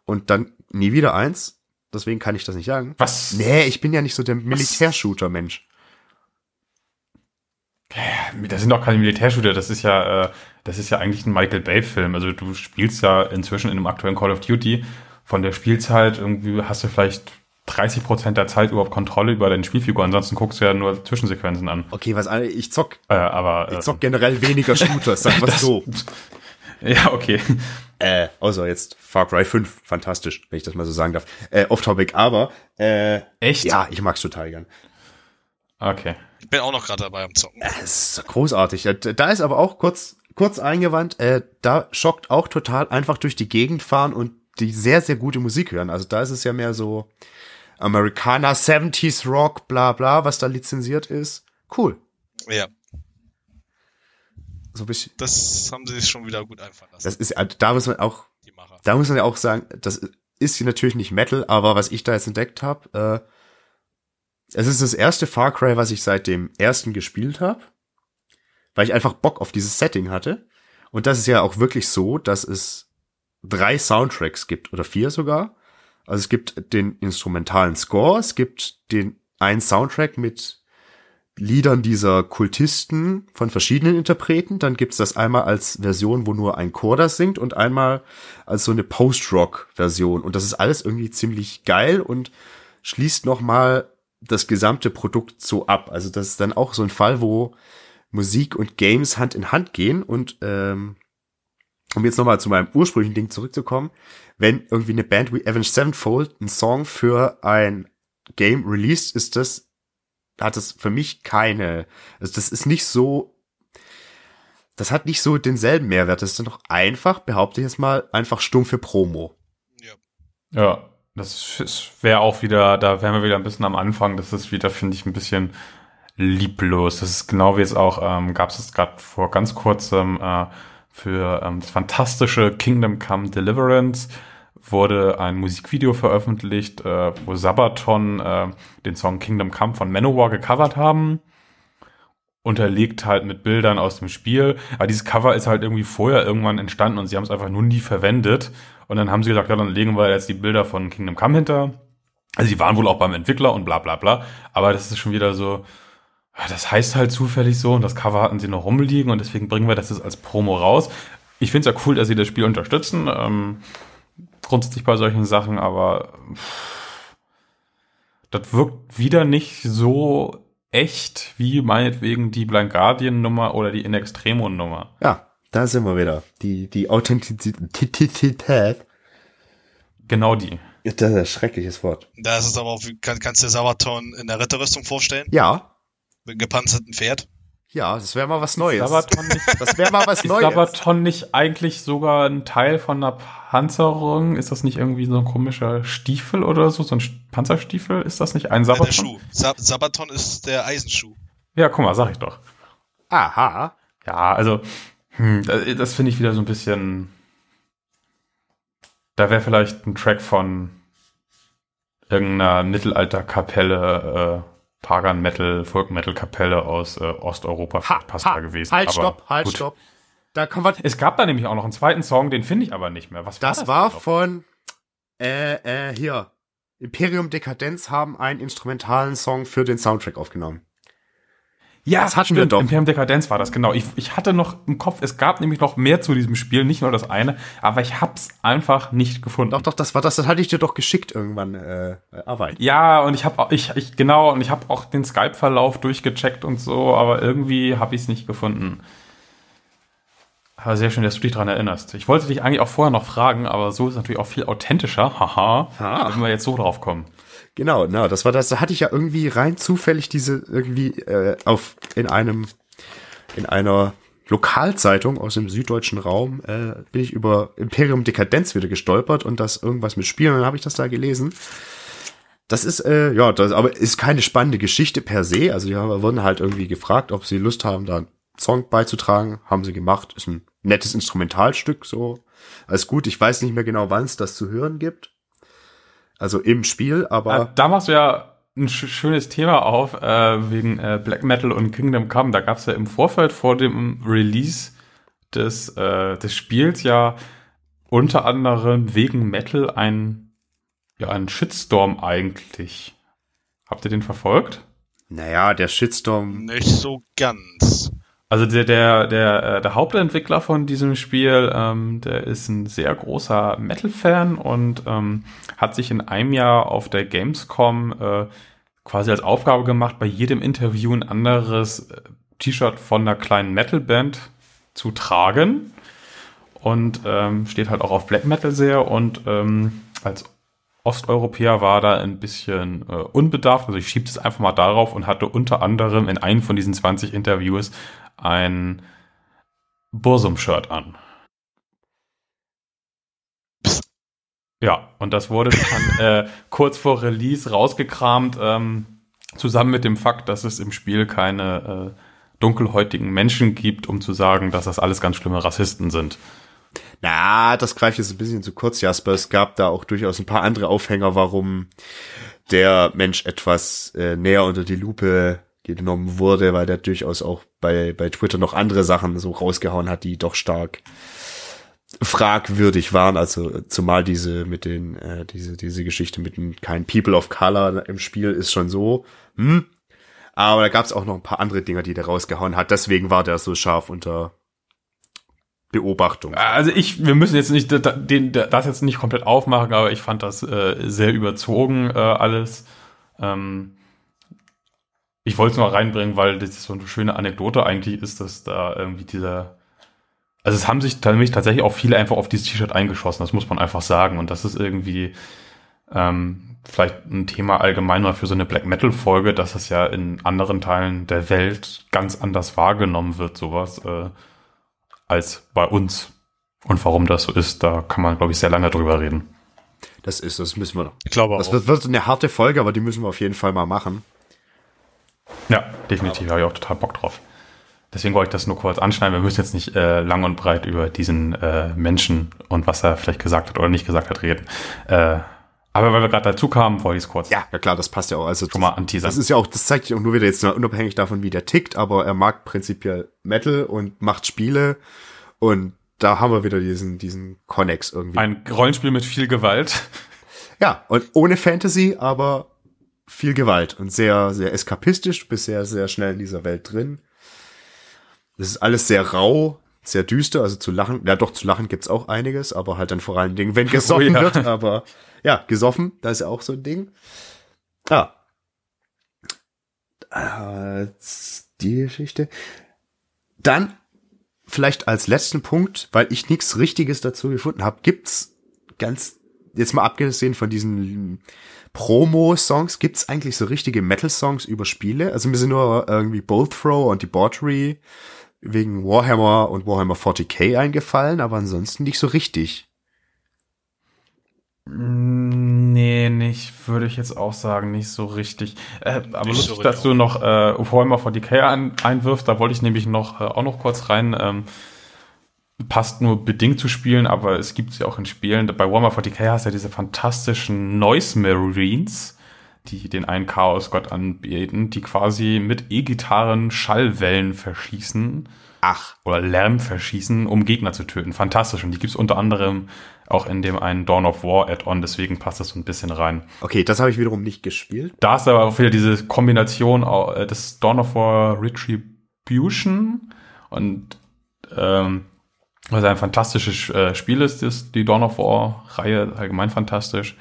Und dann nie wieder eins. Deswegen kann ich das nicht sagen. Was? Nee, ich bin ja nicht so der Militärshooter-Mensch. Das sind doch keine Militärshooter, das ist ja, äh, das ist ja eigentlich ein Michael Bay-Film. Also du spielst ja inzwischen in einem aktuellen Call of Duty. Von der Spielzeit irgendwie hast du vielleicht 30 der Zeit überhaupt Kontrolle über deine Spielfigur. Ansonsten guckst du ja nur Zwischensequenzen an. Okay, was also ich zock. Äh, aber ich äh, zock generell weniger Shooter, sag was so. Ja, okay. Äh, außer jetzt Far Cry 5, fantastisch, wenn ich das mal so sagen darf. Äh, Off-Topic, aber äh, echt? Ja, ich mag's total gern. Okay. Ich bin auch noch gerade dabei am Zocken. Das ist großartig. Da ist aber auch kurz, kurz eingewandt, äh, da schockt auch total einfach durch die Gegend fahren und die sehr, sehr gute Musik hören. Also da ist es ja mehr so Americana, 70s Rock, bla bla, was da lizenziert ist. Cool. Ja so bisschen. Das haben sie sich schon wieder gut einfallen lassen. Das ist, also, da muss man auch, da muss man ja auch sagen, das ist hier natürlich nicht Metal, aber was ich da jetzt entdeckt habe, äh, es ist das erste Far Cry, was ich seit dem ersten gespielt habe, weil ich einfach Bock auf dieses Setting hatte. Und das ist ja auch wirklich so, dass es drei Soundtracks gibt oder vier sogar. Also es gibt den instrumentalen Score, es gibt den einen Soundtrack mit Liedern dieser Kultisten von verschiedenen Interpreten. Dann gibt's das einmal als Version, wo nur ein Chor das singt und einmal als so eine Post-Rock-Version. Und das ist alles irgendwie ziemlich geil und schließt nochmal das gesamte Produkt so ab. Also das ist dann auch so ein Fall, wo Musik und Games Hand in Hand gehen und ähm, um jetzt nochmal zu meinem ursprünglichen Ding zurückzukommen, wenn irgendwie eine Band wie Avenged Sevenfold einen Song für ein Game released, ist das hat es für mich keine, also das ist nicht so, das hat nicht so denselben Mehrwert. Das ist dann doch einfach, behaupte ich jetzt mal, einfach stumm für Promo. Ja. Ja, das wäre auch wieder, da wären wir wieder ein bisschen am Anfang. Das ist wieder, finde ich, ein bisschen lieblos. Das ist genau wie es auch, ähm, gab es gerade vor ganz kurzem äh, für ähm, das fantastische Kingdom Come Deliverance wurde ein Musikvideo veröffentlicht, äh, wo Sabaton äh, den Song Kingdom Come von Manowar gecovert haben. Unterlegt halt mit Bildern aus dem Spiel. Aber dieses Cover ist halt irgendwie vorher irgendwann entstanden und sie haben es einfach nur nie verwendet. Und dann haben sie gesagt, ja, dann legen wir jetzt die Bilder von Kingdom Come hinter. Also sie waren wohl auch beim Entwickler und bla bla bla. Aber das ist schon wieder so, das heißt halt zufällig so und das Cover hatten sie noch rumliegen und deswegen bringen wir das jetzt als Promo raus. Ich finde es ja cool, dass sie das Spiel unterstützen. Ähm, grundsätzlich bei solchen Sachen, aber pff, das wirkt wieder nicht so echt wie meinetwegen die Blind Guardian Nummer oder die In Extremo Nummer. Ja, da sind wir wieder. Die, die Authentizität. Genau die. Das ist ein schreckliches Wort. Da ist es aber auch, kann, kannst du dir Sabaton in der Ritterrüstung vorstellen? Ja. Mit einem gepanzerten Pferd? Ja, das wäre mal was Neues. Sabaton nicht, das wäre mal was Neues. Ist Sabaton nicht eigentlich sogar ein Teil von einer Panzerung? Ist das nicht irgendwie so ein komischer Stiefel oder so? So ein Panzerstiefel? Ist das nicht ein Sabaton? Ja, der Schuh. Sab Sabaton ist der Eisenschuh. Ja, guck mal, sag ich doch. Aha. Ja, also, hm, das finde ich wieder so ein bisschen. Da wäre vielleicht ein Track von irgendeiner Mittelalterkapelle äh, Pagan Metal, Folk Metal Kapelle aus äh, Osteuropa ha, passbar ha, gewesen. Halt, aber stopp, halt, gut. stopp. Da kommt was. Es gab da nämlich auch noch einen zweiten Song, den finde ich aber nicht mehr. Was war das Das war von äh, äh, hier. Imperium Dekadenz haben einen instrumentalen Song für den Soundtrack aufgenommen. Ja, das hatten stimmt. wir doch. Imperium Dekadenz war das, genau. Ich, ich hatte noch im Kopf, es gab nämlich noch mehr zu diesem Spiel, nicht nur das eine, aber ich hab's einfach nicht gefunden. Doch, doch, das war das, das hatte ich dir doch geschickt irgendwann, äh, äh Arbeit. Ja, und ich habe ich, ich, genau, und ich hab auch den Skype-Verlauf durchgecheckt und so, aber irgendwie hab ich's nicht gefunden. Aber ah, sehr schön, dass du dich daran erinnerst. Ich wollte dich eigentlich auch vorher noch fragen, aber so ist natürlich auch viel authentischer. Haha, ha. Ah. wenn wir jetzt so drauf kommen. Genau, na, das war das. Da hatte ich ja irgendwie rein zufällig diese irgendwie äh, auf in einem in einer Lokalzeitung aus dem süddeutschen Raum äh, bin ich über Imperium Dekadenz wieder gestolpert und das irgendwas mit Spielen. Dann habe ich das da gelesen. Das ist, äh, ja, das aber ist keine spannende Geschichte per se. Also die haben, wurden halt irgendwie gefragt, ob sie Lust haben, da Song beizutragen. Haben sie gemacht. Ist ein nettes Instrumentalstück, so. Alles gut. Ich weiß nicht mehr genau, wann es das zu hören gibt. Also im Spiel, aber. Ah, da machst du ja ein schönes Thema auf, äh, wegen äh, Black Metal und Kingdom Come. Da gab es ja im Vorfeld vor dem Release des, äh, des Spiels ja unter anderem wegen Metal ein, ja, ein Shitstorm eigentlich. Habt ihr den verfolgt? Naja, der Shitstorm. Nicht so ganz. Also der, der, der, äh, der Hauptentwickler von diesem Spiel, ähm, der ist ein sehr großer Metal-Fan und ähm, hat sich in einem Jahr auf der Gamescom äh, quasi als Aufgabe gemacht, bei jedem Interview ein anderes äh, T-Shirt von einer kleinen Metal-Band zu tragen. Und ähm, steht halt auch auf Black Metal sehr und ähm, als Osteuropäer war da ein bisschen äh, unbedarft. Also ich schiebte es einfach mal darauf und hatte unter anderem in einem von diesen 20 Interviews ein Bursum-Shirt an. Ja, und das wurde dann äh, kurz vor Release rausgekramt, ähm, zusammen mit dem Fakt, dass es im Spiel keine äh, dunkelhäutigen Menschen gibt, um zu sagen, dass das alles ganz schlimme Rassisten sind. Na, das greift jetzt ein bisschen zu kurz, Jasper. Es gab da auch durchaus ein paar andere Aufhänger, warum der Mensch etwas äh, näher unter die Lupe genommen wurde, weil der durchaus auch bei, bei Twitter noch andere Sachen so rausgehauen hat, die doch stark fragwürdig waren. Also äh, zumal diese mit den, äh, diese, diese Geschichte mit dem, kein People of Color im Spiel ist schon so, hm. Aber da gab es auch noch ein paar andere Dinger, die der rausgehauen hat. Deswegen war der so scharf unter Beobachtung. Also ich, wir müssen jetzt nicht den, das jetzt nicht komplett aufmachen, aber ich fand das äh, sehr überzogen äh, alles. Ähm, ich wollte es nur reinbringen, weil das so eine schöne Anekdote eigentlich ist, dass da irgendwie dieser. Also es haben sich nämlich tatsächlich auch viele einfach auf dieses T-Shirt eingeschossen, das muss man einfach sagen. Und das ist irgendwie ähm, vielleicht ein Thema allgemein allgemeiner für so eine Black Metal-Folge, dass das ja in anderen Teilen der Welt ganz anders wahrgenommen wird, sowas, äh, als bei uns. Und warum das so ist, da kann man, glaube ich, sehr lange drüber reden. Das ist, das müssen wir noch. Ich glaube das auch. Das wird eine harte Folge, aber die müssen wir auf jeden Fall mal machen. Ja, definitiv, Aber. habe ich auch total Bock drauf. Deswegen wollte ich das nur kurz anschneiden. Wir müssen jetzt nicht äh, lang und breit über diesen äh, Menschen und was er vielleicht gesagt hat oder nicht gesagt hat reden. Äh, aber weil wir gerade dazu kamen, wollte ich es kurz. Ja, ja klar, das passt ja auch. Also schon mal anteasern. Das ist ja auch, das zeigt sich auch nur wieder jetzt ne, unabhängig davon, wie der tickt, aber er mag prinzipiell Metal und macht Spiele und da haben wir wieder diesen diesen Connex irgendwie. Ein Rollenspiel mit viel Gewalt. Ja, und ohne Fantasy, aber viel Gewalt und sehr, sehr eskapistisch. Du bist sehr, sehr schnell in dieser Welt drin. Das ist alles sehr rau, sehr düster, also zu lachen, ja doch, zu lachen gibt's auch einiges, aber halt dann vor allen Dingen, wenn oh gesoffen oh, ja. wird, aber ja, gesoffen, da ist ja auch so ein Ding. Ah. Äh, die Geschichte. Dann vielleicht als letzten Punkt, weil ich nichts Richtiges dazu gefunden habe, gibt's ganz, jetzt mal abgesehen von diesen Promo-Songs? Gibt es eigentlich so richtige Metal-Songs über Spiele? Also mir sind nur irgendwie Bolt Throw und Debauchery wegen Warhammer und Warhammer 40k eingefallen, aber ansonsten nicht so richtig. Mm, nee, nicht, würde ich jetzt auch sagen, nicht so richtig. Äh, aber nicht lustig, so dass du noch äh, Warhammer 40k ein, einwirfst, da wollte ich nämlich noch äh, auch noch kurz rein. Ähm, passt nur bedingt zu Spielen, aber es gibt sie auch in Spielen. Bei Warhammer 40k hast du ja diese fantastischen Noise Marines, die den einen Chaosgott anbeten, die quasi mit E-Gitarren Schallwellen verschießen. Ach. Oder Lärm verschießen, um Gegner zu töten. Fantastisch. Und die gibt's unter anderem auch in dem einen Dawn of War Add-on, deswegen passt das so ein bisschen rein. Okay, das habe ich wiederum nicht gespielt. Da ist aber auch wieder diese Kombination äh, des Dawn of War Retribution und ähm, was ein fantastisches äh, Spiel ist, ist die Dawn of War-Reihe, allgemein fantastisch.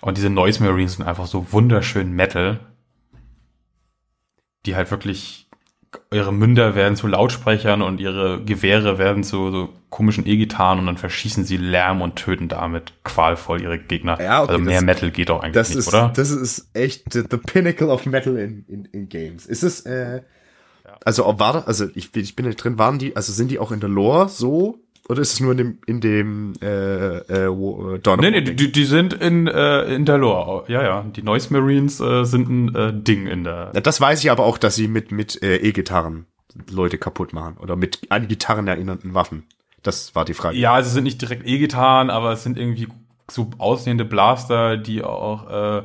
Und diese Noise Marines sind einfach so wunderschön Metal, die halt wirklich ihre Münder werden zu Lautsprechern und ihre Gewehre werden zu so komischen E-Gitarren und dann verschießen sie Lärm und töten damit qualvoll ihre Gegner. Ja, okay, also mehr das, Metal geht doch eigentlich nicht, ist, oder? Das ist echt the, the pinnacle of Metal in, in, in Games. Ist es, äh, ja. Also war also ich, ich bin nicht drin, waren die, also sind die auch in der Lore so? Oder ist es nur in dem, in dem äh, äh, äh Donner? Nee, nee, die, die sind in, äh, in der Lore. Ja, ja. Die Noise Marines äh, sind ein äh, Ding in der. Ja, das weiß ich aber auch, dass sie mit, mit äh, E-Gitarren Leute kaputt machen. Oder mit an Gitarren erinnernden Waffen. Das war die Frage. Ja, also sind nicht direkt E-Gitarren, aber es sind irgendwie so aussehende Blaster, die auch äh,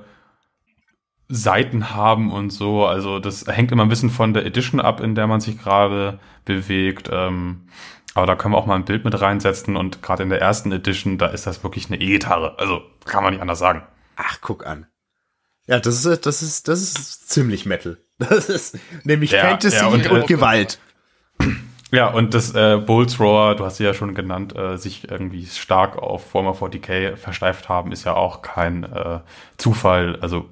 Seiten haben und so. Also das hängt immer ein bisschen von der Edition ab, in der man sich gerade bewegt. Ähm, aber da können wir auch mal ein Bild mit reinsetzen und gerade in der ersten Edition, da ist das wirklich eine E-Gitarre. Also kann man nicht anders sagen. Ach, guck an. Ja, das ist das ist das ist ziemlich Metal. Das ist nämlich ja, Fantasy ja, und, und äh, Gewalt. Ja, und das äh, Bulls Roar, du hast sie ja schon genannt, äh, sich irgendwie stark auf Former 40k versteift haben, ist ja auch kein äh, Zufall. Also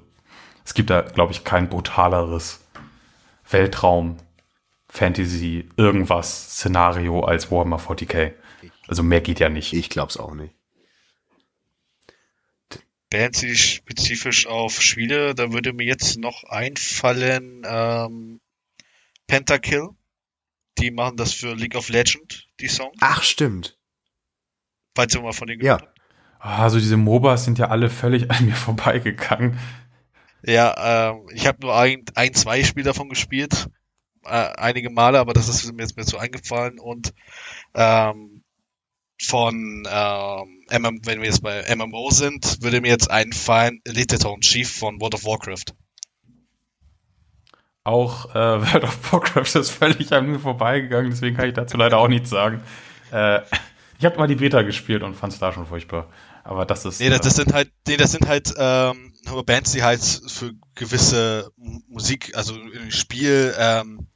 es gibt da, glaube ich, kein brutaleres Weltraum, Fantasy, irgendwas, Szenario als Warhammer 40k. Also mehr geht ja nicht. Ich glaube es auch nicht. Bands sich spezifisch auf Spiele, da würde mir jetzt noch einfallen ähm, Pentakill. Die machen das für League of Legends, die Songs. Ach, stimmt. Falls ihr mal von denen gehört ja. Ah, also diese MOBAs sind ja alle völlig an mir vorbeigegangen. Ja, äh, ich habe nur ein, ein, zwei Spiele davon gespielt, äh, einige Male, aber das ist mir jetzt mir so eingefallen und ähm, von ähm, MM, wenn wir jetzt bei MMO sind, würde mir jetzt einfallen Elite Town Chief von World of Warcraft. Auch äh, World of Warcraft ist völlig an mir vorbeigegangen, deswegen kann ich dazu leider auch nichts sagen. Äh, ich habe mal die Beta gespielt und fand es da schon furchtbar. Aber das ist. Nee, das, äh, das sind halt, nee, das sind halt ähm, nur Bands, die halt für gewisse Musik, also im Spiel, ähm,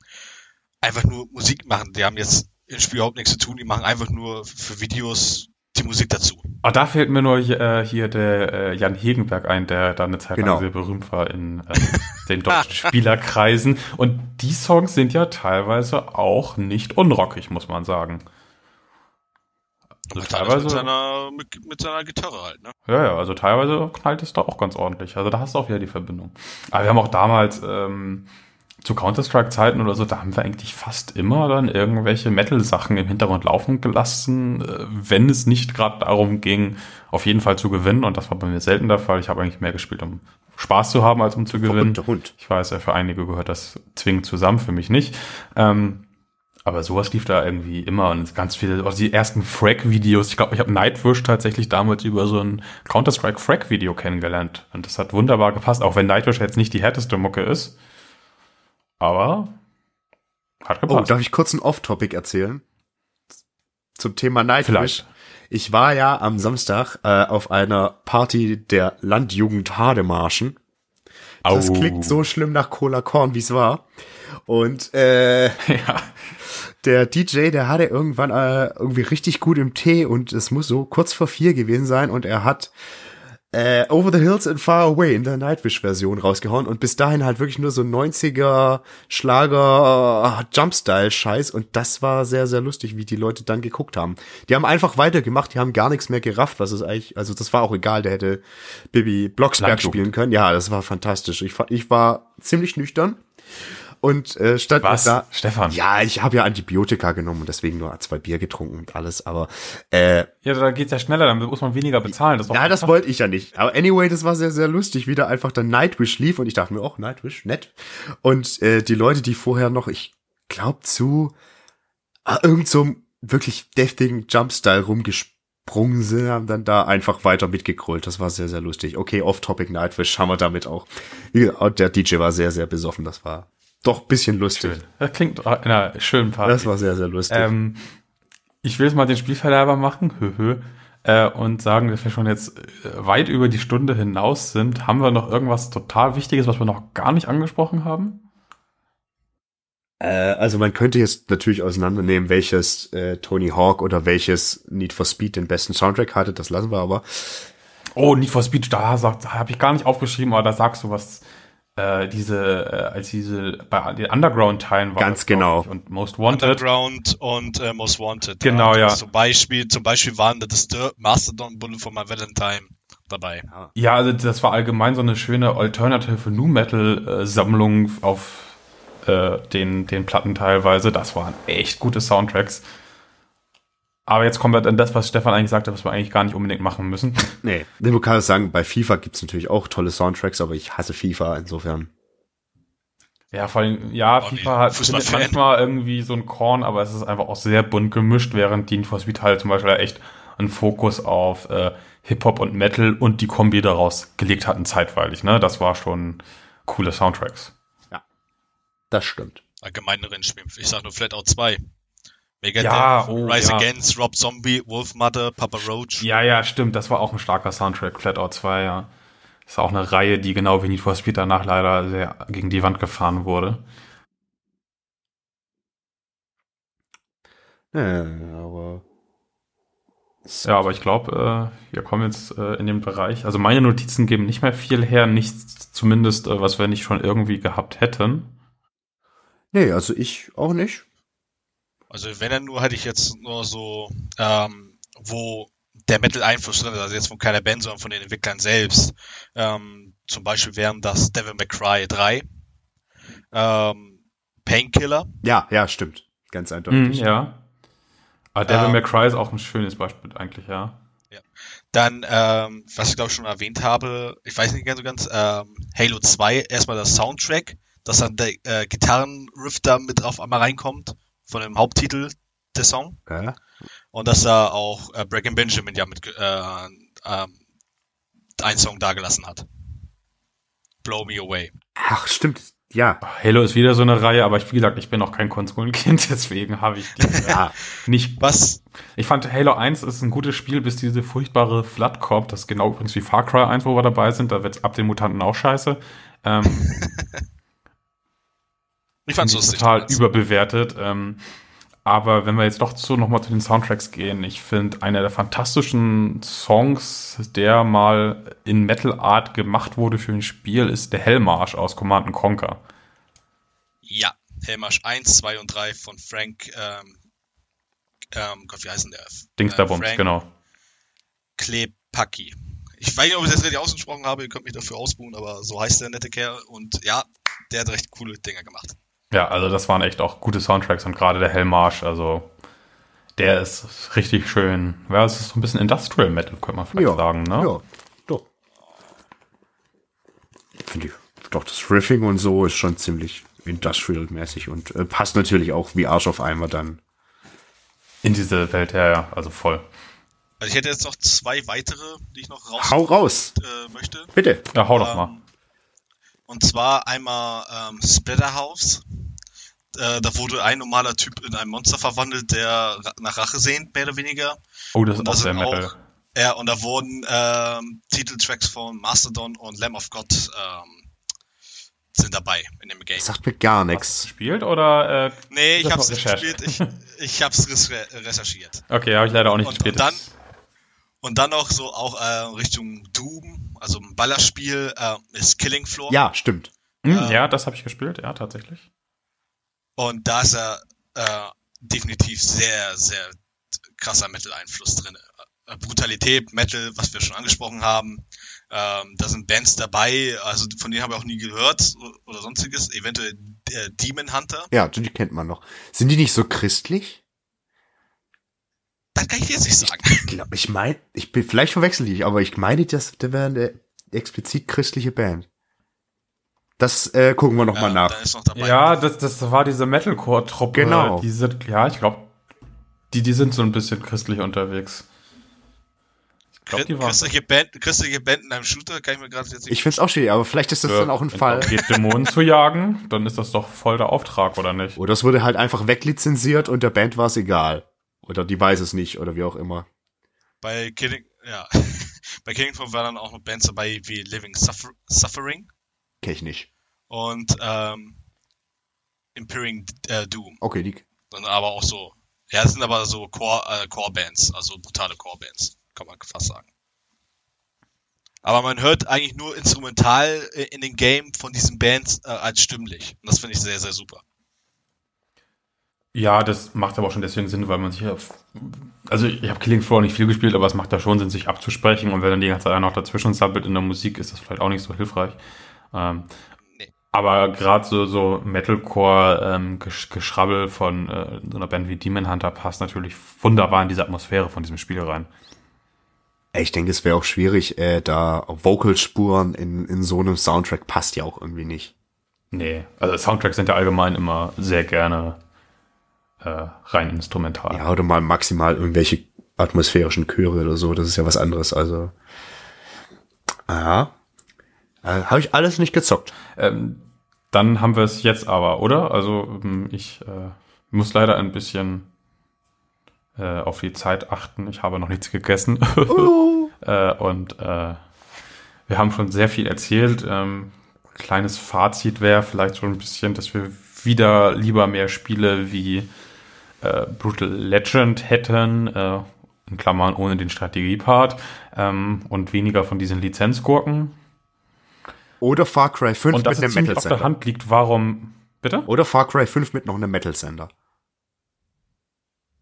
einfach nur Musik machen. Die haben jetzt im Spiel überhaupt nichts zu tun, die machen einfach nur für Videos die Musik dazu. Ah, da fällt mir nur äh, hier der äh, Jan Hegenberg ein, der da eine Zeit lang genau. sehr berühmt war in äh, den deutschen Spielerkreisen. Und die Songs sind ja teilweise auch nicht unrockig, muss man sagen. Also teilweise mit seiner, mit, mit seiner, Gitarre halt, ne? Ja, ja, also teilweise knallt es da auch ganz ordentlich. Also da hast du auch wieder die Verbindung. Aber wir haben auch damals ähm, zu Counter-Strike-Zeiten oder so, da haben wir eigentlich fast immer dann irgendwelche Metal-Sachen im Hintergrund laufen gelassen, äh, wenn es nicht gerade darum ging, auf jeden Fall zu gewinnen. Und das war bei mir selten der Fall. Ich habe eigentlich mehr gespielt, um Spaß zu haben, als um zu gewinnen. Hund. Ich weiß, ja, für einige gehört das zwingend zusammen, für mich nicht. Ähm, aber sowas lief da irgendwie immer und ganz viele, also die ersten frack videos Ich glaube, ich habe Nightwish tatsächlich damals über so ein counter strike frack video kennengelernt. Und das hat wunderbar gepasst, auch wenn Nightwish jetzt nicht die härteste Mucke ist. Aber hat oh, gepasst. Oh, darf ich kurz ein Off-Topic erzählen? Zum Thema Nightwish. Vielleicht. Ich war ja am Samstag äh, auf einer Party der Landjugend Hademarschen. Das Au. klingt so schlimm nach Cola Korn, wie es war. Und äh, ja. der DJ, der hatte irgendwann äh, irgendwie richtig gut im Tee und es muss so kurz vor vier gewesen sein und er hat äh, Over the Hills and Far Away in der Nightwish-Version rausgehauen und bis dahin halt wirklich nur so 90er Schlager Jumpstyle-Scheiß und das war sehr, sehr lustig, wie die Leute dann geguckt haben. Die haben einfach weitergemacht, die haben gar nichts mehr gerafft, was es eigentlich, also das war auch egal, der hätte Bibi Blocksberg spielen können. Ja, das war fantastisch. Ich, ich war ziemlich nüchtern. Und äh, statt Was? Da, Stefan? Ja, ich habe ja Antibiotika genommen und deswegen nur zwei Bier getrunken und alles, aber äh, Ja, dann geht's ja schneller, dann muss man weniger bezahlen. Das ja, das wollte ich ja nicht. Aber anyway, das war sehr, sehr lustig, wie da einfach der Nightwish lief und ich dachte mir, auch oh, Nightwish, nett. Und äh, die Leute, die vorher noch, ich glaub zu ah, irgend so wirklich deftigen Jumpstyle rumgespielt gesprungen sind, haben dann da einfach weiter mitgegrölt. Das war sehr, sehr lustig. Okay, Off-Topic Nightwish haben wir damit auch. Der DJ war sehr, sehr besoffen. Das war doch ein bisschen lustig. Schön. Das klingt in einer schönen Party. Das war sehr, sehr lustig. Ähm, ich will jetzt mal den Spielverderber machen. Höhö. Äh, und sagen, dass wir schon jetzt äh, weit über die Stunde hinaus sind. Haben wir noch irgendwas total Wichtiges, was wir noch gar nicht angesprochen haben? Äh, also man könnte jetzt natürlich auseinandernehmen, welches äh, Tony Hawk oder welches Need for Speed den besten Soundtrack hatte. Das lassen wir aber. Oh, Need for Speed, da, da habe ich gar nicht aufgeschrieben, aber da sagst du was äh, diese, äh, als diese bei den Underground-Teilen war. Ganz genau. und Most Wanted. Underground und äh, Most Wanted. Genau, ja. ja. Zum Beispiel, zum Beispiel waren The Disturb, Mastodon, Bullet von My Valentine dabei. Ja, also das war allgemein so eine schöne Alternative New Metal-Sammlung äh, auf äh, den, den Platten teilweise. Das waren echt gute Soundtracks. Aber jetzt kommen wir dann das, was Stefan eigentlich sagte, was wir eigentlich gar nicht unbedingt machen müssen. Nee, du kannst sagen, bei FIFA gibt's natürlich auch tolle Soundtracks, aber ich hasse FIFA insofern. Ja, vor allem, ja, oh, FIFA hat findet manchmal irgendwie so ein Korn, aber es ist einfach auch sehr bunt gemischt, während die for Speed halt zum Beispiel echt einen Fokus auf äh, Hip-Hop und Metal und die Kombi daraus gelegt hatten, zeitweilig. Ne? Das war schon coole Soundtracks. Ja, das stimmt. Allgemein Rennspiel. Ich sag nur Flatout 2. Megadeth, ja, oh, Rise ja. Against, Rob Zombie, Wolf Papa Roach. Ja, ja, stimmt. Das war auch ein starker Soundtrack, Flatout 2, ja. Das ist auch eine Reihe, die genau wie Need for Speed danach leider sehr gegen die Wand gefahren wurde. Ja, aber. Ja, aber ich glaube, äh, wir kommen jetzt äh, in den Bereich. Also meine Notizen geben nicht mehr viel her, nichts zumindest, äh, was wir nicht schon irgendwie gehabt hätten. Nee, also ich auch nicht. Also wenn er nur, hatte ich jetzt nur so, ähm, wo der Metal-Einfluss drin ist, also jetzt von keiner Band, sondern von den Entwicklern selbst. Ähm, zum Beispiel wären das Devil May Cry 3, ähm, Painkiller. Ja, ja, stimmt. Ganz eindeutig. Mm, ja. Aber Devil ähm, May Cry ist auch ein schönes Beispiel eigentlich, ja. ja. Dann, ähm, was ich glaube schon erwähnt habe, ich weiß nicht ganz so ganz, ähm, Halo 2, erstmal das Soundtrack, dass dann der äh, Gitarrenriff da mit drauf einmal reinkommt von dem Haupttitel des Song. Okay. Und dass da auch äh, Breaking Benjamin ja mit äh, äh, einen Song dagelassen hat. Blow Me Away. Ach, stimmt. Ja. Halo ist wieder so eine Reihe, aber ich, wie gesagt, ich bin auch kein Konsolenkind, deswegen habe ich die ja. nicht. Was? Ich fand Halo 1 ist ein gutes Spiel, bis diese furchtbare Flood kommt. Das ist genau übrigens wie Far Cry 1, wo wir dabei sind. Da wird's ab den Mutanten auch scheiße. Ähm, Ich fand's lustig. Total damals. überbewertet. Ähm, aber wenn wir jetzt doch zu, nochmal zu den Soundtracks gehen, ich finde, einer der fantastischen Songs, der mal in Metal Art gemacht wurde für ein Spiel, ist der Hellmarsch aus Command Conquer. Ja, Hellmarsch 1, 2 und 3 von Frank, ähm, ähm, Gott, wie heißen der? Dingsterbums, äh, genau. Klepaki. Ich weiß nicht, ob ich das richtig ausgesprochen habe, ihr könnt mich dafür ausbuhen, aber so heißt der nette Kerl. Und ja, der hat recht coole Dinger gemacht. Ja, also das waren echt auch gute Soundtracks und gerade der Hellmarsch, also der ist richtig schön. Ja, es ist so ein bisschen Industrial Metal, könnte man vielleicht ja, sagen, ne? Ja, doch. Finde ich. Doch, das Riffing und so ist schon ziemlich industrial-mäßig und äh, passt natürlich auch wie Arsch auf Eimer dann. In diese Welt, ja, ja, also voll. Also ich hätte jetzt noch zwei weitere, die ich noch raus, hau raus. Äh, möchte. Bitte. Ja, hau ähm, doch mal. Und zwar einmal ähm, Splatterhouse. Äh, da wurde ein normaler Typ in ein Monster verwandelt, der nach Rache sehnt, mehr oder weniger. Oh, das und ist auch sehr metal. ja, und da wurden ähm, Titeltracks von Mastodon und Lamb of God ähm, sind dabei in dem Game. Das sagt mir gar nichts. Gespielt oder? Äh, nee, ich hab's nicht gespielt. Ich, ich hab's recherchiert. Okay, habe ich leider auch nicht und, gespielt. Und dann, und dann noch so auch äh, Richtung Doom, also ein Ballerspiel, äh, ist Killing Floor. Ja, stimmt. Mhm, ähm, ja, das habe ich gespielt, ja, tatsächlich. Und da ist er äh, definitiv sehr, sehr krasser Metal-Einfluss drin. Äh, Brutalität, Metal, was wir schon angesprochen haben. Ähm, da sind Bands dabei, also von denen habe ich auch nie gehört oder sonstiges. Eventuell äh, Demon Hunter. Ja, die kennt man noch. Sind die nicht so christlich? Das kann ich dir jetzt nicht sagen. Ich, glaub, ich meine, ich bin, vielleicht verwechsel ich, aber ich meine, das, das wäre eine explizit christliche Band. Das äh, gucken wir nochmal ja, nach. Da noch ja, das, das war diese Metalcore-Truppe. Genau. Die sind, ja, ich glaube, die, die sind so ein bisschen christlich unterwegs. Ich glaub, die waren christliche, Band, christliche Band in einem Shooter kann ich mir gerade jetzt nicht. Ich finde es auch schwierig, aber vielleicht ist das ja, dann auch ein Fall. Geht Dämonen zu jagen, dann ist das doch voll der Auftrag, oder nicht? Oder oh, das wurde halt einfach weglizenziert und der Band war es egal. Oder die weiß es nicht oder wie auch immer. Bei Killing, ja. Bei Killing Floor waren dann auch noch Bands dabei wie Living Suffer Suffering. Kenn ich nicht. Und ähm, Impering äh, Doom. Okay, die. Dann aber auch so. Ja, das sind aber so äh, Core-Bands, äh, Core also brutale Core-Bands, kann man fast sagen. Aber man hört eigentlich nur instrumental äh, in den Game von diesen Bands äh, als stimmlich. Und das finde ich sehr, sehr super. Ja, das macht aber auch schon deswegen Sinn, weil man sich ja. Also, ich habe Killing Floor nicht viel gespielt, aber es macht da schon Sinn, sich abzusprechen. Und wenn dann die ganze Zeit einer noch dazwischen sabbelt in der Musik, ist das vielleicht auch nicht so hilfreich. Ähm, nee. Aber gerade so, so Metalcore-Geschrabbel ähm, von äh, so einer Band wie Demon Hunter passt natürlich wunderbar in diese Atmosphäre von diesem Spiel rein. Ich denke, es wäre auch schwierig, äh, da Vocalspuren in, in so einem Soundtrack passt ja auch irgendwie nicht. Nee, also Soundtracks sind ja allgemein immer sehr gerne äh, rein instrumental. Ja, oder mal maximal irgendwelche atmosphärischen Chöre oder so, das ist ja was anderes. Also, ja, äh, habe ich alles nicht gezockt. Ähm, dann haben wir es jetzt aber, oder? Also ähm, ich äh, muss leider ein bisschen äh, auf die Zeit achten. Ich habe noch nichts gegessen. uh. äh, und äh, wir haben schon sehr viel erzählt. Ähm, kleines Fazit wäre vielleicht so ein bisschen, dass wir wieder lieber mehr Spiele wie äh, Brutal Legend hätten, äh, in Klammern ohne den Strategiepart, ähm, und weniger von diesen Lizenzgurken. Oder Far Cry 5 und mit einem Metal Sender. auf der Hand liegt, warum. Bitte? Oder Far Cry 5 mit noch einem Metal Sender.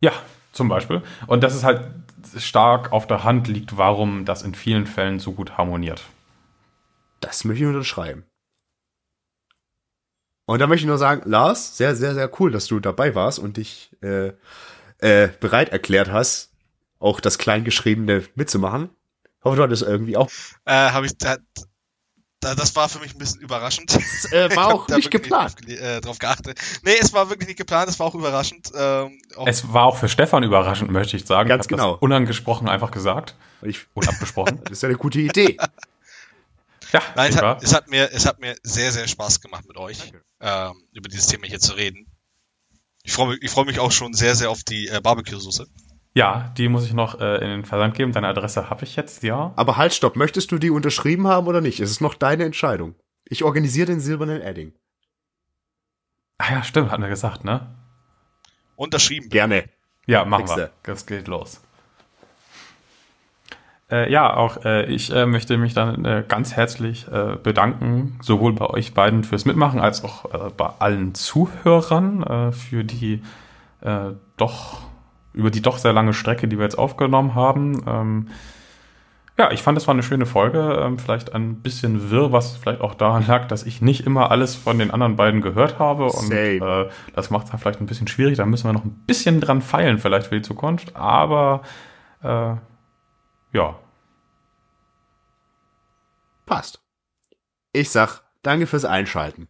Ja, zum Beispiel. Und das ist halt stark auf der Hand liegt, warum das in vielen Fällen so gut harmoniert. Das möchte ich unterschreiben. Und da möchte ich nur sagen, Lars, sehr, sehr, sehr cool, dass du dabei warst und dich äh, äh, bereit erklärt hast, auch das Kleingeschriebene mitzumachen. Ich hoffe, du hattest irgendwie auch. Äh, Habe ich. Da, das war für mich ein bisschen überraschend. Das, äh, war auch nicht geplant. Nicht drauf, äh, drauf, geachtet. Nee, es war wirklich nicht geplant, es war auch überraschend. Ähm, auch es war auch für Stefan überraschend, möchte ich sagen. Ganz ich genau. Das unangesprochen einfach gesagt. Ich, abgesprochen. das ist ja eine gute Idee. Ja, Nein, es hat, es hat, mir, es hat mir sehr, sehr Spaß gemacht mit euch, ähm, über dieses Thema hier zu reden. Ich freue mich, freu mich auch schon sehr, sehr auf die äh, Barbecue-Soße. Ja, die muss ich noch äh, in den Versand geben. Deine Adresse habe ich jetzt, ja. Aber halt, stopp. Möchtest du die unterschrieben haben oder nicht? Es ist noch deine Entscheidung. Ich organisiere den silbernen Edding. Ah ja, stimmt, hat er gesagt, ne? Unterschrieben. Gerne. Ja, machen Kriegste. wir. Das geht los. Äh, ja, auch äh, ich äh, möchte mich dann äh, ganz herzlich äh, bedanken, sowohl bei euch beiden fürs Mitmachen als auch äh, bei allen Zuhörern für die doch über die doch sehr lange Strecke, die wir jetzt aufgenommen haben. Ähm, ja, ich fand, es war eine schöne Folge. Ähm, vielleicht ein bisschen wirr, was vielleicht auch daran lag, dass ich nicht immer alles von den anderen beiden gehört habe. Und äh, das macht es dann vielleicht ein bisschen schwierig. Da müssen wir noch ein bisschen dran feilen, vielleicht für die Zukunft. Aber äh, ja, passt. Ich sag danke fürs Einschalten.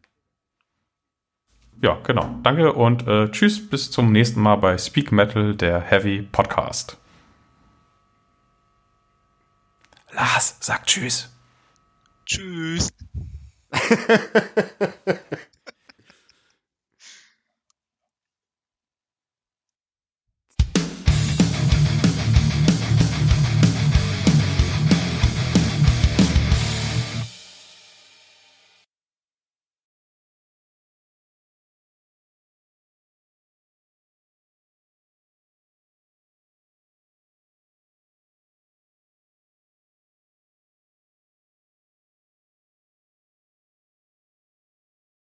Ja, genau. Danke und äh, tschüss, bis zum nächsten Mal bei Speak Metal, der Heavy Podcast. Lars, sag tschüss. Tschüss.